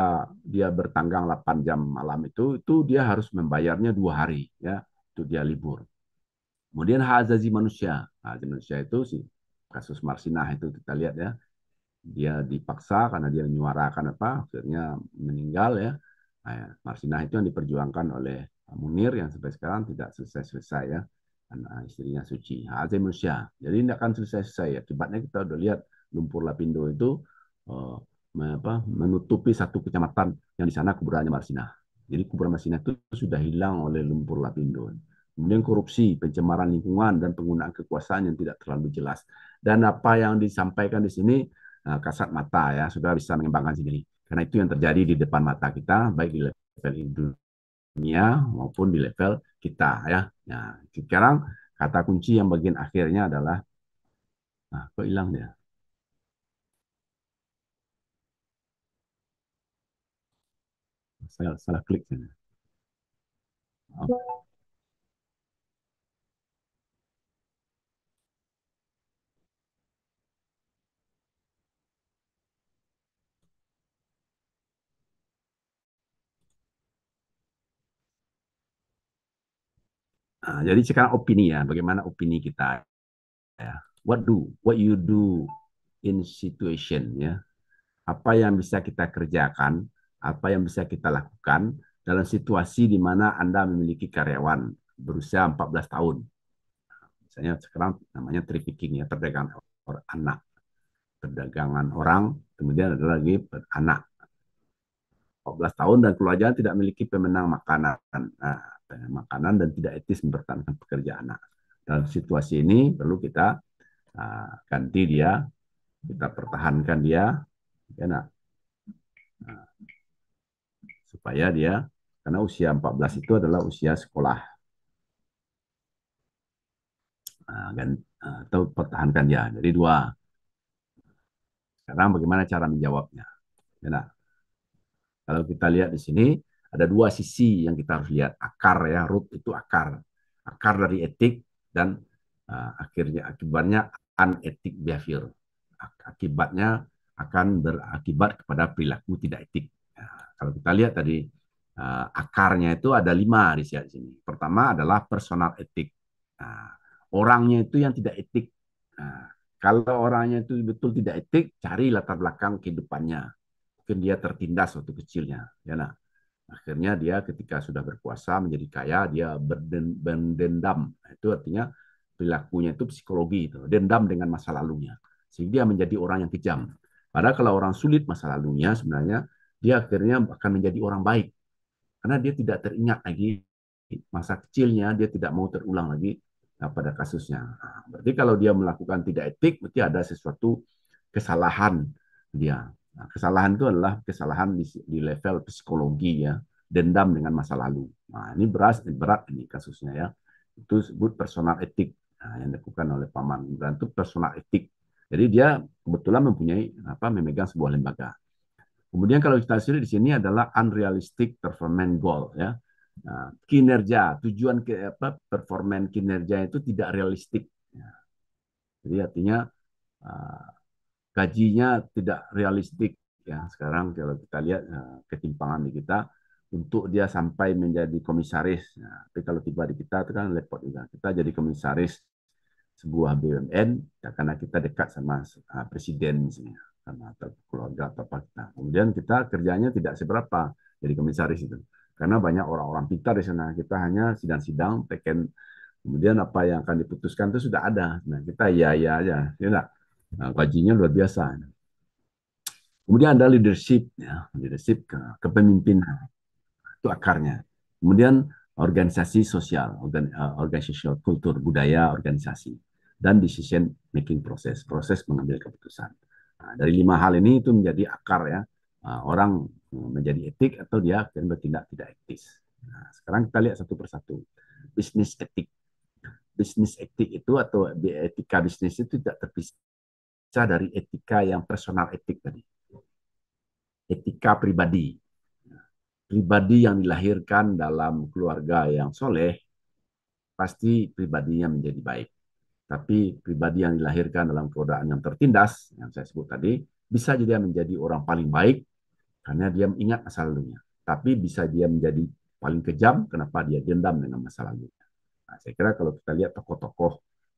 dia bertanggang 8 jam malam itu, itu dia harus membayarnya dua hari, ya, itu dia libur. Kemudian hak azazi manusia, hak azazi manusia itu sih kasus Marsinah itu kita lihat ya, dia dipaksa karena dia menyuarakan apa, akhirnya meninggal ya. Nah, Marsinah itu yang diperjuangkan oleh Munir yang sampai sekarang tidak selesai-selesai ya. istrinya suci. Azim Manusia. Jadi tidak akan selesai-selesai. Akibatnya kita sudah lihat lumpur lapindo itu Eh, apa, menutupi satu kecamatan yang di sana kuburannya Marsina. Jadi kuburan Marsina itu sudah hilang oleh lumpur lapindo. Kemudian korupsi, pencemaran lingkungan dan penggunaan kekuasaan yang tidak terlalu jelas. Dan apa yang disampaikan di sini eh, kasat mata ya, sudah bisa mengembangkan sendiri. Karena itu yang terjadi di depan mata kita, baik di level dunia maupun di level kita ya. Nah, sekarang kata kunci yang bagian akhirnya adalah nah, kok hilang dia?
saya salah klik saya. Nah,
oh. jadi sekarang opini ya, bagaimana opini kita ya. What do, what you do in situation ya. Apa yang bisa kita kerjakan apa yang bisa kita lakukan dalam situasi di mana Anda memiliki karyawan berusia 14 tahun. Misalnya sekarang namanya trafficking ya, perdagangan orang anak. Perdagangan orang, kemudian ada lagi anak. 14 tahun dan keluarga tidak memiliki pemenang makanan. Nah, makanan dan tidak etis mempertahankan pekerja anak. Dalam situasi ini perlu kita uh, ganti dia, kita pertahankan dia, ya nah. Nah, supaya dia karena usia 14 itu adalah usia sekolah. Dan, nah, eh, atau pertahankan ya dari dua. Sekarang bagaimana cara menjawabnya? Nah, kalau kita lihat di sini ada dua sisi yang kita harus lihat. Akar ya, root itu akar. Akar dari etik dan uh, akhirnya akibatnya unetik behavior. Akibatnya akan berakibat kepada perilaku tidak etik. ya, kalau kita lihat tadi uh, akarnya itu ada lima di sini. Pertama adalah personal etik. Nah, orangnya itu yang tidak etik. Nah, kalau orangnya itu betul tidak etik, cari latar belakang kehidupannya. Mungkin dia tertindas waktu kecilnya. Ya nah. Akhirnya dia ketika sudah berkuasa menjadi kaya, dia berdendam. Nah, itu artinya perilakunya itu psikologi, itu, dendam dengan masa lalunya. Sehingga dia menjadi orang yang kejam. Padahal kalau orang sulit masa lalunya sebenarnya dia akhirnya akan menjadi orang baik karena dia tidak teringat lagi masa kecilnya dia tidak mau terulang lagi ah, pada kasusnya nah, berarti kalau dia melakukan tidak etik berarti ada sesuatu kesalahan dia nah, kesalahan itu adalah kesalahan di, di level psikologi ya dendam dengan masa lalu nah ini beras berat ini kasusnya ya itu sebut personal etik nah, yang dilakukan oleh paman dan itu personal etik jadi dia kebetulan mempunyai apa memegang sebuah lembaga Kemudian kalau kita stasiun di sini adalah unrealistic performance goal ya. Nah, kinerja, tujuan ke, apa performance kinerja itu tidak realistik. Ya. Jadi artinya uh, gajinya tidak realistik ya. Sekarang kalau kita lihat uh, ketimpangan di kita untuk dia sampai menjadi komisaris. Ya. tapi kalau tiba di kita itu kan lepot juga. Kita jadi komisaris sebuah BUMN ya karena kita dekat sama uh, presiden misalnya sama keluarga atau nah, Kemudian kita kerjanya tidak seberapa jadi komisaris itu. Karena banyak orang-orang pintar di sana. Kita hanya sidang-sidang, teken. Kemudian apa yang akan diputuskan itu sudah ada. Nah, kita ya ya aja. Ya, nah, gajinya luar biasa. Kemudian ada leadership, ya, leadership ke, kepemimpinan itu akarnya. Kemudian organisasi sosial, organ, uh, eh, organisasi kultur, budaya, organisasi, dan decision making proses, proses mengambil keputusan. Nah, dari lima hal ini itu menjadi akar ya nah, orang e, menjadi etik atau dia akan bertindak tidak etis. Nah, sekarang kita lihat satu persatu bisnis etik. Bisnis etik itu atau etika bisnis itu tidak terpisah dari etika yang personal etik tadi. Etika pribadi. Pribadi yang dilahirkan dalam keluarga yang soleh, pasti pribadinya menjadi baik. Tapi pribadi yang dilahirkan dalam keadaan yang tertindas, yang saya sebut tadi, bisa jadi menjadi orang paling baik karena dia mengingat masa lalunya. Tapi bisa dia menjadi paling kejam, kenapa dia dendam dengan masa lalunya. Nah, saya kira kalau kita lihat tokoh-tokoh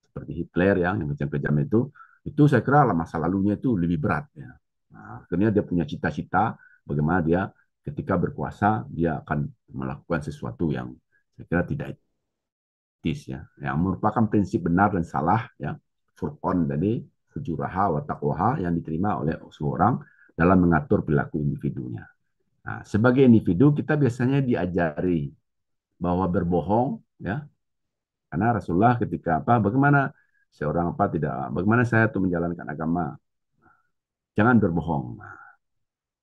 seperti Hitler yang yang kejam-kejam itu, itu saya kira masa lalunya itu lebih berat. Ya. Nah, akhirnya dia punya cita-cita bagaimana dia ketika berkuasa dia akan melakukan sesuatu yang saya kira tidak etis ya yang merupakan prinsip benar dan salah ya furqon dari fujuraha wa taqwaha yang diterima oleh seorang dalam mengatur perilaku individunya. Nah, sebagai individu kita biasanya diajari bahwa berbohong ya karena Rasulullah ketika apa bagaimana seorang apa tidak bagaimana saya tuh menjalankan agama jangan berbohong nah,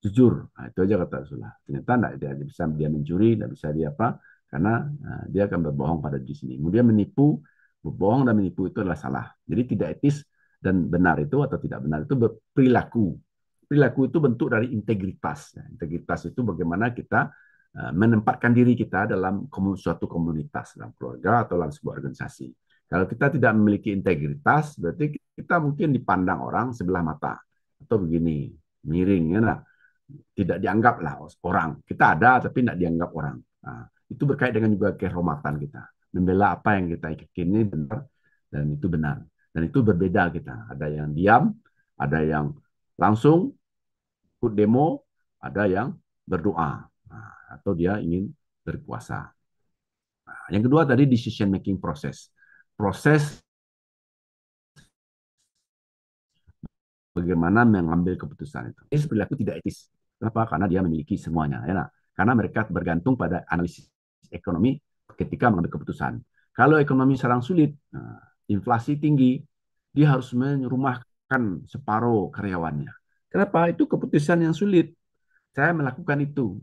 jujur nah, itu aja kata Rasulullah ternyata tidak dia bisa dia mencuri tidak bisa dia apa karena eh, dia akan berbohong pada di sini. Kemudian menipu, berbohong dan menipu itu adalah salah. Jadi tidak etis dan benar itu atau tidak benar itu berperilaku. Perilaku itu bentuk dari integritas. Ya, integritas itu bagaimana kita eh, menempatkan diri kita dalam suatu komunitas, dalam keluarga atau dalam sebuah organisasi. Kalau kita tidak memiliki integritas, berarti kita mungkin dipandang orang sebelah mata atau begini, miring, ya nah? tidak dianggaplah orang. Kita ada tapi tidak dianggap orang. Nah, itu berkait dengan juga kehormatan kita membela apa yang kita yakini benar dan itu benar dan itu berbeda kita ada yang diam ada yang langsung ikut demo ada yang berdoa nah, atau dia ingin berkuasa nah, yang kedua tadi decision making proses proses bagaimana mengambil keputusan itu ini perilaku tidak etis kenapa karena dia memiliki semuanya ya nah, karena mereka bergantung pada analisis ekonomi ketika mengambil keputusan. Kalau ekonomi sedang sulit, nah, inflasi tinggi, dia harus menyerumahkan separuh karyawannya. Kenapa? Itu keputusan yang sulit. Saya melakukan itu.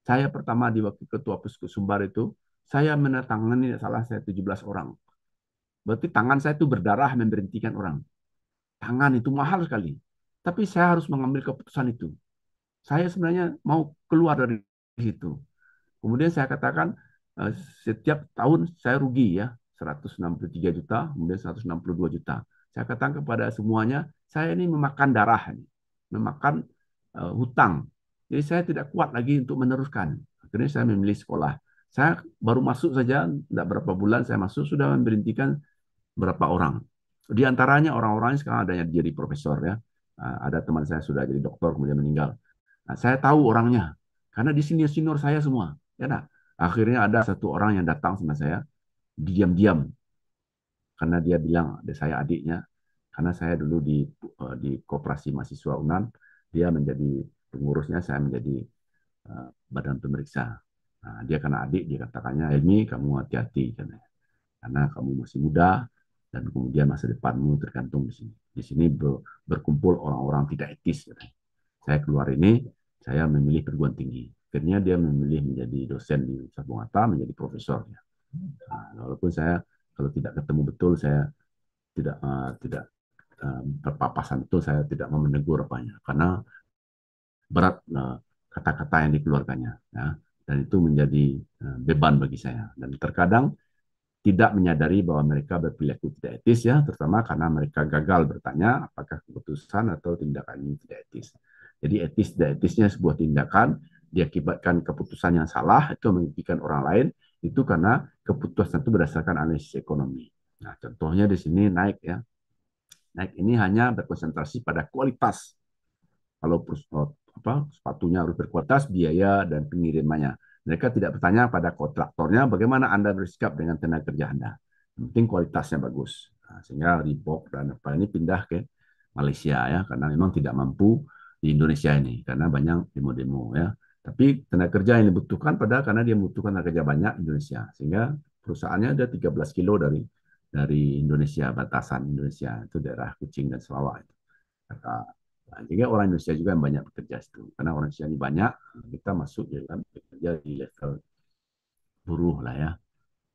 Saya pertama di waktu ketua Puskesumbar itu, saya menetangani salah saya 17 orang. Berarti tangan saya itu berdarah memberhentikan orang. Tangan itu mahal sekali. Tapi saya harus mengambil keputusan itu. Saya sebenarnya mau keluar dari situ. Kemudian saya katakan eh, setiap tahun saya rugi ya 163 juta, kemudian 162 juta. Saya katakan kepada semuanya, saya ini memakan darah, memakan eh, hutang. Jadi saya tidak kuat lagi untuk meneruskan. Akhirnya saya memilih sekolah. Saya baru masuk saja, tidak berapa bulan saya masuk sudah memberhentikan berapa orang. Di antaranya orang-orang sekarang ada yang jadi profesor ya. Eh, ada teman saya sudah jadi dokter kemudian meninggal. Nah, saya tahu orangnya karena di senior senior saya semua. Ya, nah, akhirnya ada satu orang yang datang sama saya, diam-diam. Karena dia bilang, ada saya adiknya, karena saya dulu di eh, di koperasi mahasiswa UNAN, dia menjadi pengurusnya, saya menjadi uh, badan pemeriksa. Nah, dia karena adik, dia katakannya, Helmi, kamu hati-hati. Karena, karena kamu masih muda, dan kemudian masa depanmu tergantung di sini. Di sini berkumpul orang-orang tidak etis. Saya keluar ini, saya memilih perguruan tinggi akhirnya dia memilih menjadi dosen di Universitas Bung Hatta menjadi profesor ya. Nah, walaupun saya kalau tidak ketemu betul saya tidak uh, tidak uh, berpapasan itu saya tidak mau menegur apanya karena berat kata eh, kata-kata yang dikeluarkannya ya dan itu menjadi uh, beban bagi saya dan terkadang tidak menyadari bahwa mereka berperilaku tidak etis ya terutama karena mereka gagal bertanya apakah keputusan atau tindakan ini tidak etis jadi etis tidak etisnya sebuah tindakan diakibatkan keputusan yang salah itu merugikan orang lain itu karena keputusan itu berdasarkan analisis ekonomi. Nah, contohnya di sini naik ya. Naik ini hanya berkonsentrasi pada kualitas. Kalau eh, apa, sepatunya harus berkualitas, biaya dan pengirimannya. Mereka tidak bertanya pada kontraktornya bagaimana Anda bersikap dengan tenaga kerja Anda. Yang penting kualitasnya bagus. Nah, sehingga Reebok dan apa ini pindah ke Malaysia ya karena memang tidak mampu di Indonesia ini karena banyak demo-demo ya. Tapi tenaga kerja yang dibutuhkan pada karena dia membutuhkan tenaga kerja banyak Indonesia. Sehingga perusahaannya ada 13 kilo dari dari Indonesia, batasan Indonesia, itu daerah Kucing dan Sarawak. Itu. Nah, sehingga orang Indonesia juga yang banyak bekerja itu. Karena orang Indonesia ini banyak, kita masuk di dalam bekerja di level buruh lah ya.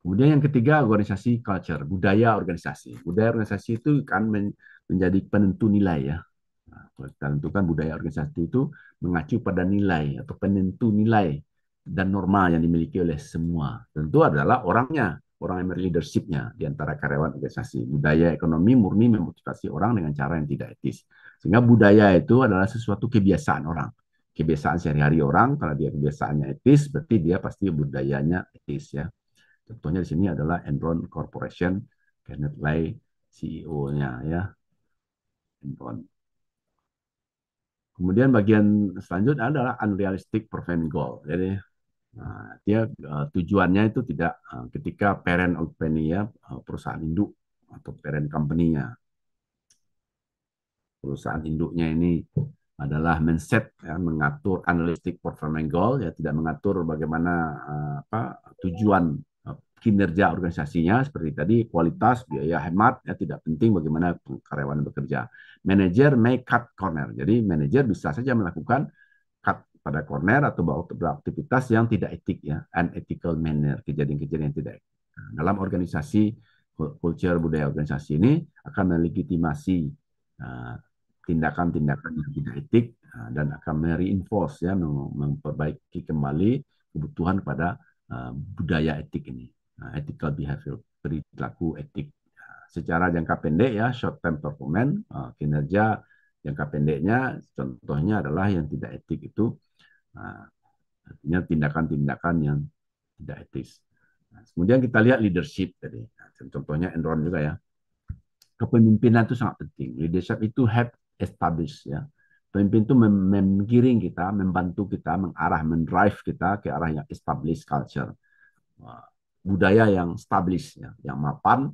Kemudian yang ketiga organisasi culture, budaya organisasi. Budaya organisasi itu kan menjadi penentu nilai ya. Nah, tentukan budaya organisasi itu mengacu pada nilai atau penentu nilai dan norma yang dimiliki oleh semua. Tentu adalah orangnya, orang yang leadershipnya di antara karyawan organisasi. Budaya ekonomi murni memotivasi orang dengan cara yang tidak etis. Sehingga budaya itu adalah sesuatu kebiasaan orang. Kebiasaan sehari-hari orang, kalau dia kebiasaannya etis, berarti dia pasti budayanya etis ya. Contohnya di sini adalah Enron Corporation, Kenneth Lay, CEO-nya ya. Enron. Kemudian bagian selanjutnya adalah unrealistic prevent goal. Jadi uh, dia uh, tujuannya itu tidak uh, ketika parent company ya eh, perusahaan induk atau parent company-nya. Perusahaan induknya ini adalah mindset ya, mengatur analytic performance goal ya tidak mengatur bagaimana apa tujuan kinerja organisasinya seperti tadi kualitas biaya hemat ya tidak penting bagaimana karyawan bekerja manajer make cut corner jadi manager bisa saja melakukan cut pada corner atau beraktivitas yang tidak etik ya unethical manner kejadian-kejadian yang tidak nah, dalam organisasi culture budaya organisasi ini akan melegitimasi eh, tindakan-tindakan yang tidak etik uh, dan akan mereinforce ya memperbaiki kembali kebutuhan pada Eh, budaya etik ini, uh, ethical behavior, perilaku etik. Nah, secara jangka pendek ya, short term performance, uh, kinerja jangka pendeknya, contohnya adalah yang tidak etik itu, uh, artinya tindakan-tindakan yang tidak etis. Nah, kemudian kita lihat leadership tadi, nah, contohnya Enron juga ya. Kepemimpinan itu sangat penting. Leadership itu have established ya Pemimpin itu mem kita, membantu kita, mengarah, mendrive kita ke arah yang established culture. Budaya yang established, ya, yang mapan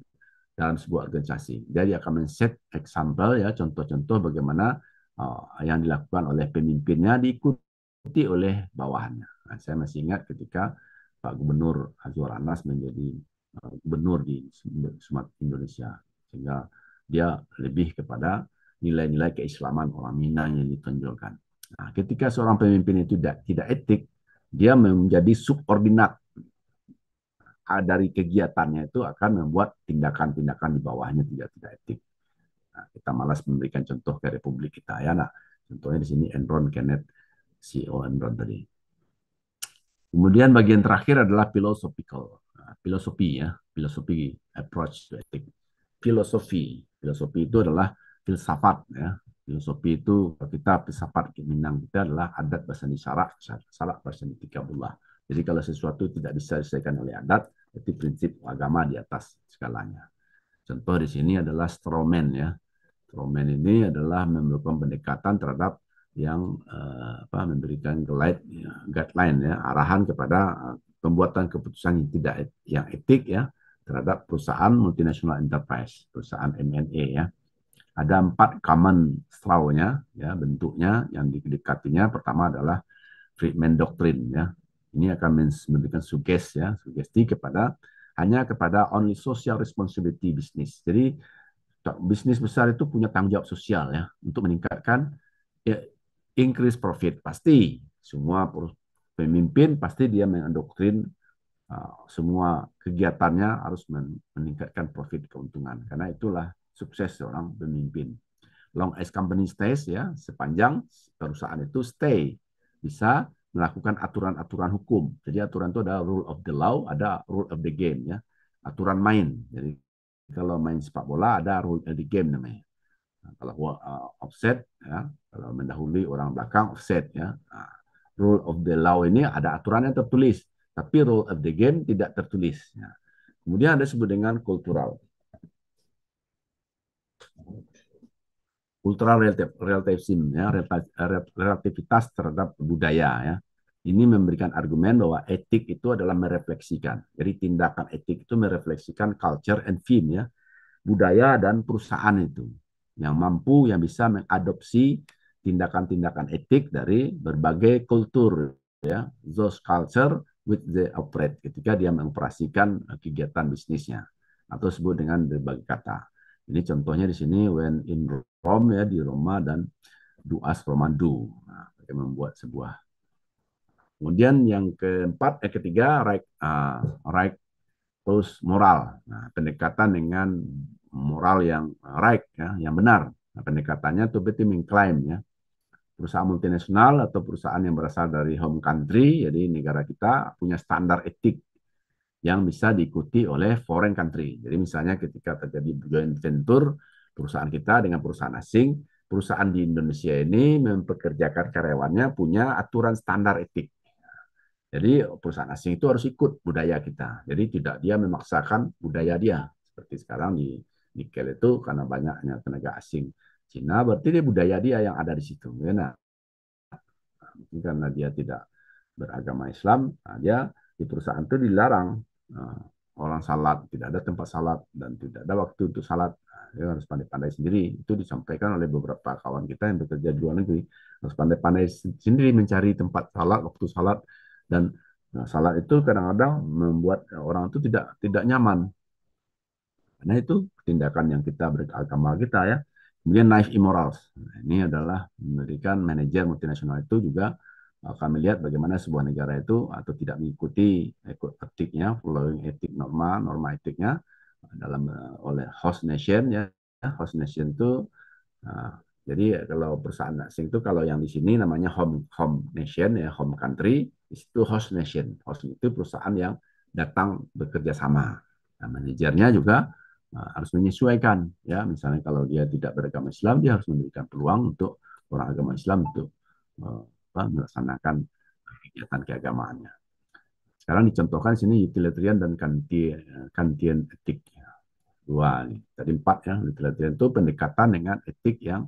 dalam sebuah organisasi. Jadi akan men-set example, ya, contoh-contoh bagaimana uh, yang dilakukan oleh pemimpinnya diikuti oleh bawahannya. Nah, saya masih ingat ketika Pak Gubernur Azwar Anas menjadi uh, gubernur di Sumatera Indonesia. Sehingga dia lebih kepada nilai-nilai keislaman orang Minang yang ditonjolkan. Nah, ketika seorang pemimpin itu tidak, tidak etik, dia menjadi subordinat nah, dari kegiatannya itu akan membuat tindakan-tindakan di bawahnya tidak tidak etik. Nah, kita malas memberikan contoh ke republik kita ya. Nah, contohnya di sini Enron Kenneth CEO Enron tadi. Kemudian bagian terakhir adalah philosophical, nah, filosofi ya, filosofi approach to ethic. Filosofi, filosofi itu adalah filsafat ya filosofi itu kita filsafat Minang kita adalah adat bahasa syarak salah bahasa bulan jadi kalau sesuatu tidak bisa diselesaikan oleh adat itu prinsip agama di atas skalanya contoh di sini adalah stromen ya stromen ini adalah memerlukan pendekatan terhadap yang eh, apa memberikan ya, guideline ya arahan kepada eh, pembuatan keputusan yang tidak yang etik ya terhadap perusahaan multinasional enterprise perusahaan mne ya ada empat common straw ya, bentuknya yang didekatinya. Pertama adalah treatment doctrine, ya. Ini akan memberikan sugesti, ya, sugesti kepada hanya kepada only social responsibility bisnis. Jadi bisnis besar itu punya tanggung jawab sosial ya untuk meningkatkan ya, increase profit pasti semua pemimpin pasti dia mendoktrin uh, semua kegiatannya harus meningkatkan profit keuntungan karena itulah sukses seorang pemimpin. Long as company stays ya, sepanjang perusahaan itu stay bisa melakukan aturan-aturan hukum. Jadi aturan itu ada rule of the law, ada rule of the game ya, aturan main. Jadi kalau main sepak bola ada rule of the game namanya. Nah, kalau uh, offset ya, kalau mendahului orang belakang offset ya. Nah, rule of the law ini ada aturan yang tertulis, tapi rule of the game tidak tertulis. Ya. Kemudian ada sebut dengan kultural ultra sim ya relativitas terhadap budaya ya ini memberikan argumen bahwa etik itu adalah merefleksikan jadi tindakan etik itu merefleksikan culture and film ya budaya dan perusahaan itu yang mampu yang bisa mengadopsi tindakan-tindakan etik dari berbagai kultur ya those culture with the operate ketika dia mengoperasikan eh, kegiatan bisnisnya atau sebut dengan berbagai kata ini contohnya di sini when in Rome ya di Roma dan do duas do. Nah, membuat sebuah. Kemudian yang keempat, eh ketiga right, uh, ah, right plus moral. Nah, pendekatan dengan moral yang eh, right ya, yang benar. Nah, pendekatannya to be victim claim ya. Perusahaan multinasional atau perusahaan yang berasal dari home country, jadi negara kita punya standar etik yang bisa diikuti oleh foreign country. Jadi misalnya ketika terjadi joint venture perusahaan kita dengan perusahaan asing, perusahaan di Indonesia ini mempekerjakan karyawannya punya aturan standar etik. Jadi perusahaan asing itu harus ikut budaya kita. Jadi tidak dia memaksakan budaya dia. Seperti sekarang di nikel itu karena banyaknya tenaga asing Cina, berarti dia budaya dia yang ada di situ. Ya, nah, mungkin karena dia tidak beragama Islam, nah dia di perusahaan itu dilarang Nah, orang salat, tidak ada tempat salat dan tidak ada waktu untuk salat. Nah, dia harus pandai-pandai sendiri. Itu disampaikan oleh beberapa kawan kita yang bekerja di luar negeri. Harus pandai-pandai sendiri mencari tempat salat, waktu salat dan nah, salat itu kadang-kadang membuat orang itu tidak tidak nyaman. Karena itu tindakan yang kita berikan beragama kita ya. Kemudian naif immoral. Nah, ini adalah memberikan manajer multinasional itu juga Eh, kami lihat bagaimana sebuah negara itu atau tidak mengikuti etiknya, following etik norma, norma etiknya eh, dalam eh, oleh host nation ya. Host nation itu uh, jadi kalau perusahaan asing itu kalau yang di sini namanya home home nation ya, home country, itu host nation. Host itu perusahaan yang datang bekerja sama. Nah, manajernya juga uh, harus menyesuaikan ya. Misalnya kalau dia tidak beragama Islam, dia harus memberikan peluang untuk orang agama Islam untuk uh, apa, melaksanakan kegiatan keagamaannya. Sekarang dicontohkan sini utilitarian dan kantian etik. Dua nih, tadi empat ya. Utilitarian itu pendekatan dengan etik yang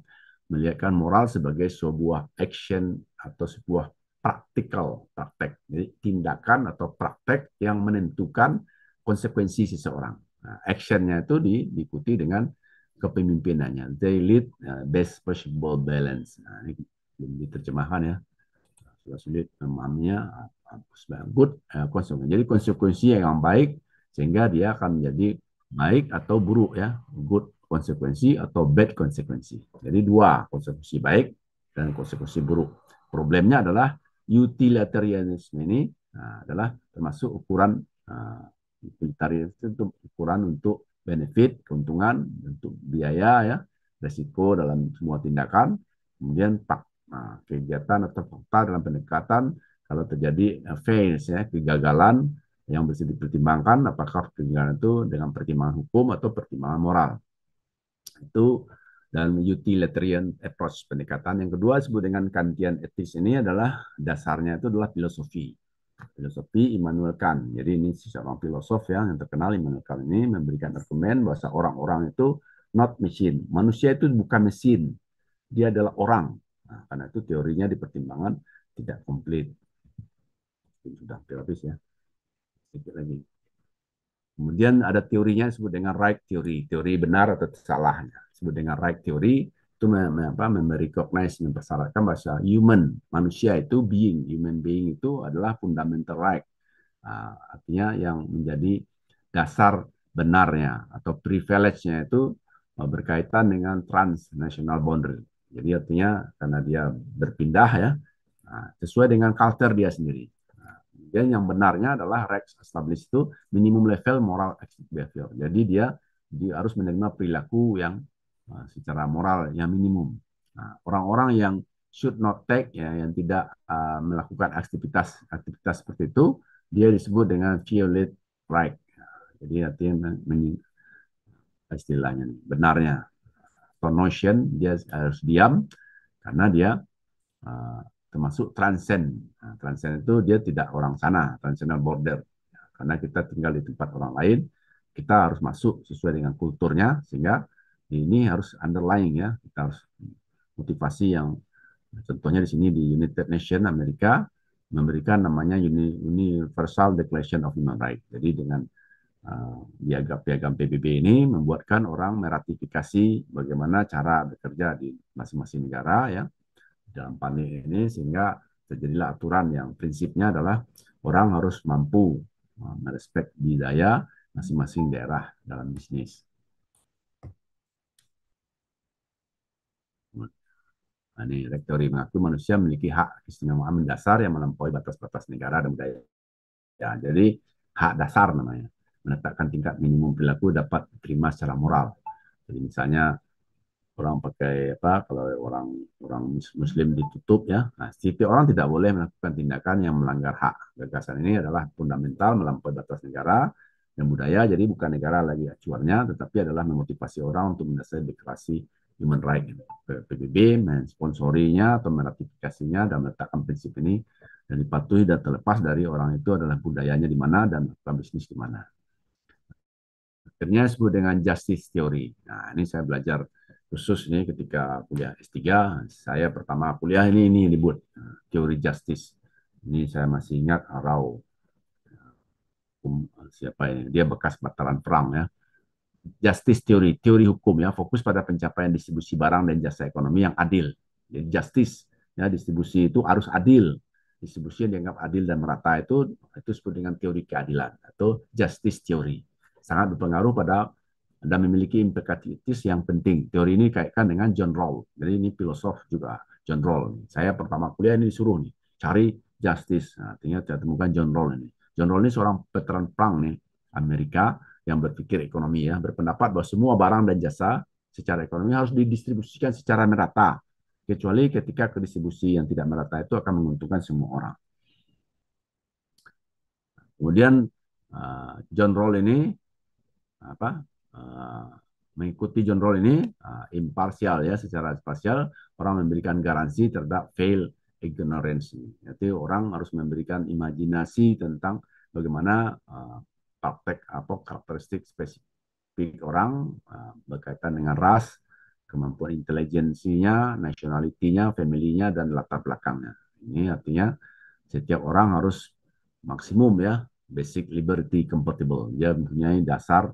melihatkan moral sebagai sebuah action atau sebuah praktikal praktek. Jadi tindakan atau praktek yang menentukan konsekuensi seseorang. Nah, actionnya itu di, diikuti dengan kepemimpinannya. They lead uh, best possible balance. Nah, ini belum diterjemahkan ya sudah sulit memahaminya bagus, good eh, konsekuensi. Jadi konsekuensi yang baik sehingga dia akan menjadi baik atau buruk ya, good konsekuensi atau bad konsekuensi. Jadi dua konsekuensi baik dan konsekuensi buruk. Problemnya adalah utilitarianisme ini nah, adalah termasuk ukuran uh, utilitarianisme itu ukuran untuk benefit, keuntungan, untuk biaya ya, resiko dalam semua tindakan, kemudian tak Nah, kegiatan atau fakta dalam pendekatan kalau terjadi eh, fails ya kegagalan yang bisa dipertimbangkan apakah kegagalan itu dengan pertimbangan hukum atau pertimbangan moral itu dan utilitarian approach pendekatan yang kedua disebut dengan Kantian etis ini adalah dasarnya itu adalah filosofi filosofi Immanuel Kant jadi ini seorang filosof ya, yang terkenal Immanuel Kant ini memberikan argumen bahwa orang-orang itu not machine manusia itu bukan mesin dia adalah orang Nah, karena itu teorinya dipertimbangkan tidak komplit. Ini sudah habis ya. Sedikit lagi. Kemudian ada teorinya disebut dengan right theory, teori benar atau salahnya. Disebut dengan right theory itu apa, merecognize, mempersyaratkan bahasa human, manusia itu being, human being itu adalah fundamental right. uh, artinya yang menjadi dasar benarnya atau privilege-nya itu berkaitan dengan transnational boundary. Jadi artinya karena dia berpindah ya, nah, sesuai dengan culture dia sendiri. Nah, kemudian yang benarnya adalah Rex establish itu minimum level moral exit behavior. Jadi dia, dia harus menerima perilaku yang eh, secara moral yang minimum. orang nah, orang-orang yang should not take ya, yang tidak uh, melakukan aktivitas aktivitas seperti itu, dia disebut dengan violate right. Jadi artinya istilahnya benarnya pronotion dia harus diam karena dia uh, termasuk transcend. Nah, transcend itu dia tidak orang sana, transcendental border. Ya, karena kita tinggal di tempat orang lain, kita harus masuk sesuai dengan kulturnya sehingga ini harus underlying ya, kita harus motivasi yang contohnya di sini di United Nations Amerika memberikan namanya Universal Declaration of Human Rights. Jadi dengan piagam-piagam nah, PBB ini membuatkan orang meratifikasi bagaimana cara bekerja di masing-masing negara ya dalam pandemi ini sehingga terjadilah aturan yang prinsipnya adalah orang harus mampu merespek budaya masing-masing daerah dalam bisnis. Nah, ini rektori mengaku manusia memiliki hak keistimewaan mendasar yang melampaui batas-batas negara dan budaya. Ya, jadi hak dasar namanya menetapkan tingkat minimum perilaku dapat diterima secara moral. Jadi misalnya orang pakai apa kalau orang orang muslim ditutup ya nah, setiap orang tidak boleh melakukan tindakan yang melanggar hak gagasan ini adalah fundamental melampaui batas negara dan budaya jadi bukan negara lagi acuannya tetapi adalah memotivasi orang untuk mendasari deklarasi human rights PBB mensponsorinya atau meratifikasinya dan meletakkan prinsip ini dan dipatuhi dan terlepas dari orang itu adalah budayanya di mana dan bisnis di mana Akhirnya disebut dengan justice theory. Nah, ini saya belajar khusus ini ketika kuliah S3, saya pertama kuliah ini ini ribut eh, teori justice. Ini saya masih ingat Arau. Eh, um, siapa ini? Dia bekas batalan perang ya. Justice theory, teori hukum ya, fokus pada pencapaian distribusi barang dan jasa ekonomi yang adil. Jadi justice ya distribusi itu harus adil. Distribusi yang dianggap adil dan merata itu itu disebut dengan teori keadilan atau justice theory sangat berpengaruh pada dan memiliki implikatitis yang penting. Teori ini kaitkan dengan John Rawls. Jadi ini filosof juga John Rawls. Saya pertama kuliah ini disuruh nih cari justice. Nah, artinya saya temukan John Rawls ini. John Rawls ini seorang veteran perang nih Amerika yang berpikir ekonomi ya, berpendapat bahwa semua barang dan jasa secara ekonomi harus didistribusikan secara merata kecuali ketika kedistribusi yang tidak merata itu akan menguntungkan semua orang. Kemudian ah, John Rawls ini apa uh, mengikuti John Roll ini uh, imparsial ya secara spasial orang memberikan garansi terhadap fail ignorance orang harus memberikan imajinasi tentang bagaimana uh, praktek atau karakteristik spesifik orang uh, berkaitan dengan ras, kemampuan intelijensinya, nationality-nya, dan latar belakangnya. Ini artinya setiap orang harus maksimum ya basic liberty compatible. Dia mempunyai dasar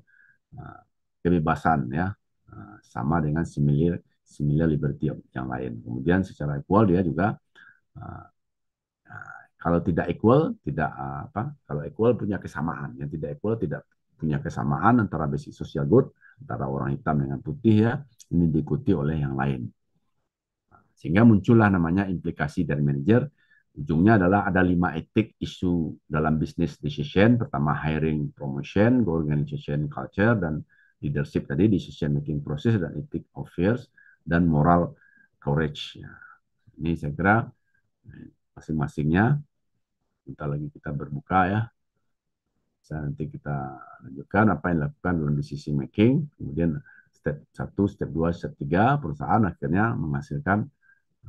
Nah, kebebasan ya nah, sama dengan similar similar liberty yang lain. Kemudian secara equal dia juga ah, ah, kalau tidak equal tidak ah, apa kalau equal punya kesamaan yang tidak equal tidak punya kesamaan antara basic social good antara orang hitam dengan putih ya ini diikuti oleh yang lain nah, sehingga muncullah namanya implikasi dari manajer ujungnya adalah ada lima etik isu dalam bisnis decision, pertama hiring, promotion, organization, culture, dan leadership tadi, decision making process, dan etik of fears, dan moral courage. Ya, ini saya kira masing-masingnya, kita lagi kita berbuka ya, saya nanti kita lanjutkan apa yang dilakukan dalam decision making, kemudian step 1, step 2, step 3, perusahaan akhirnya menghasilkan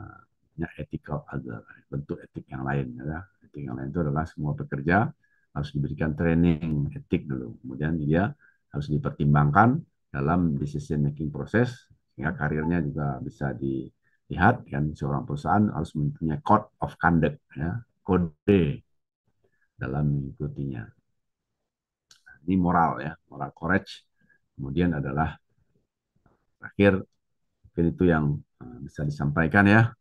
eh, namanya ethical other, bentuk etik yang lain. Ya. Kan? Etik yang lain itu adalah semua pekerja harus diberikan training etik dulu. Kemudian dia harus dipertimbangkan dalam decision making proses sehingga karirnya juga bisa dilihat kan seorang perusahaan harus mempunyai code of conduct ya, kode dalam mengikutinya. Ini moral ya, moral courage. Kemudian adalah terakhir mungkin itu yang eh, bisa disampaikan ya.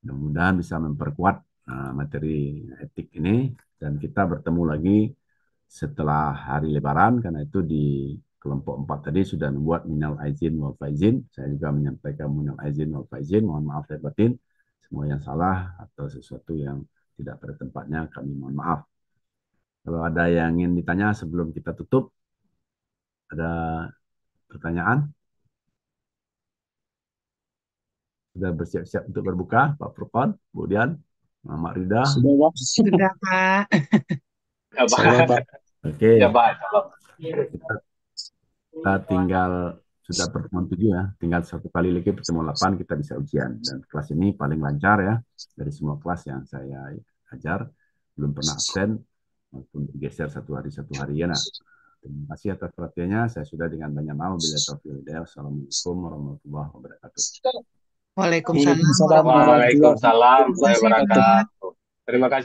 Mudah-mudahan bisa memperkuat uh, materi etik ini dan kita bertemu lagi setelah hari Lebaran karena itu di kelompok empat tadi sudah membuat minal aizin wal faizin. Saya juga menyampaikan minal aizin wal faizin. Mohon maaf dan batin. Semua yang salah atau sesuatu yang tidak pada tempatnya kami mohon maaf. Kalau ada yang ingin ditanya sebelum kita tutup, ada pertanyaan? sudah bersiap-siap untuk berbuka, Pak Furqan, kemudian Mak Rida. Sudah,
Pak. Sudah, Pak. Oke. Ya, ya,
kita, tinggal sudah pertemuan tujuh ya, tinggal satu kali lagi pertemuan delapan kita bisa ujian dan kelas ini paling lancar ya dari semua kelas yang saya ajar belum pernah absen maupun geser satu hari satu hari ya nah. Terima kasih atas perhatiannya. Saya sudah dengan banyak mau bila taufiq Assalamualaikum warahmatullahi wabarakatuh.
Waalaikumsalam. Waalaikumsalam. Waalaikumsalam. Waalaikumsalam. Waalaikumsalam.
Terima kasih.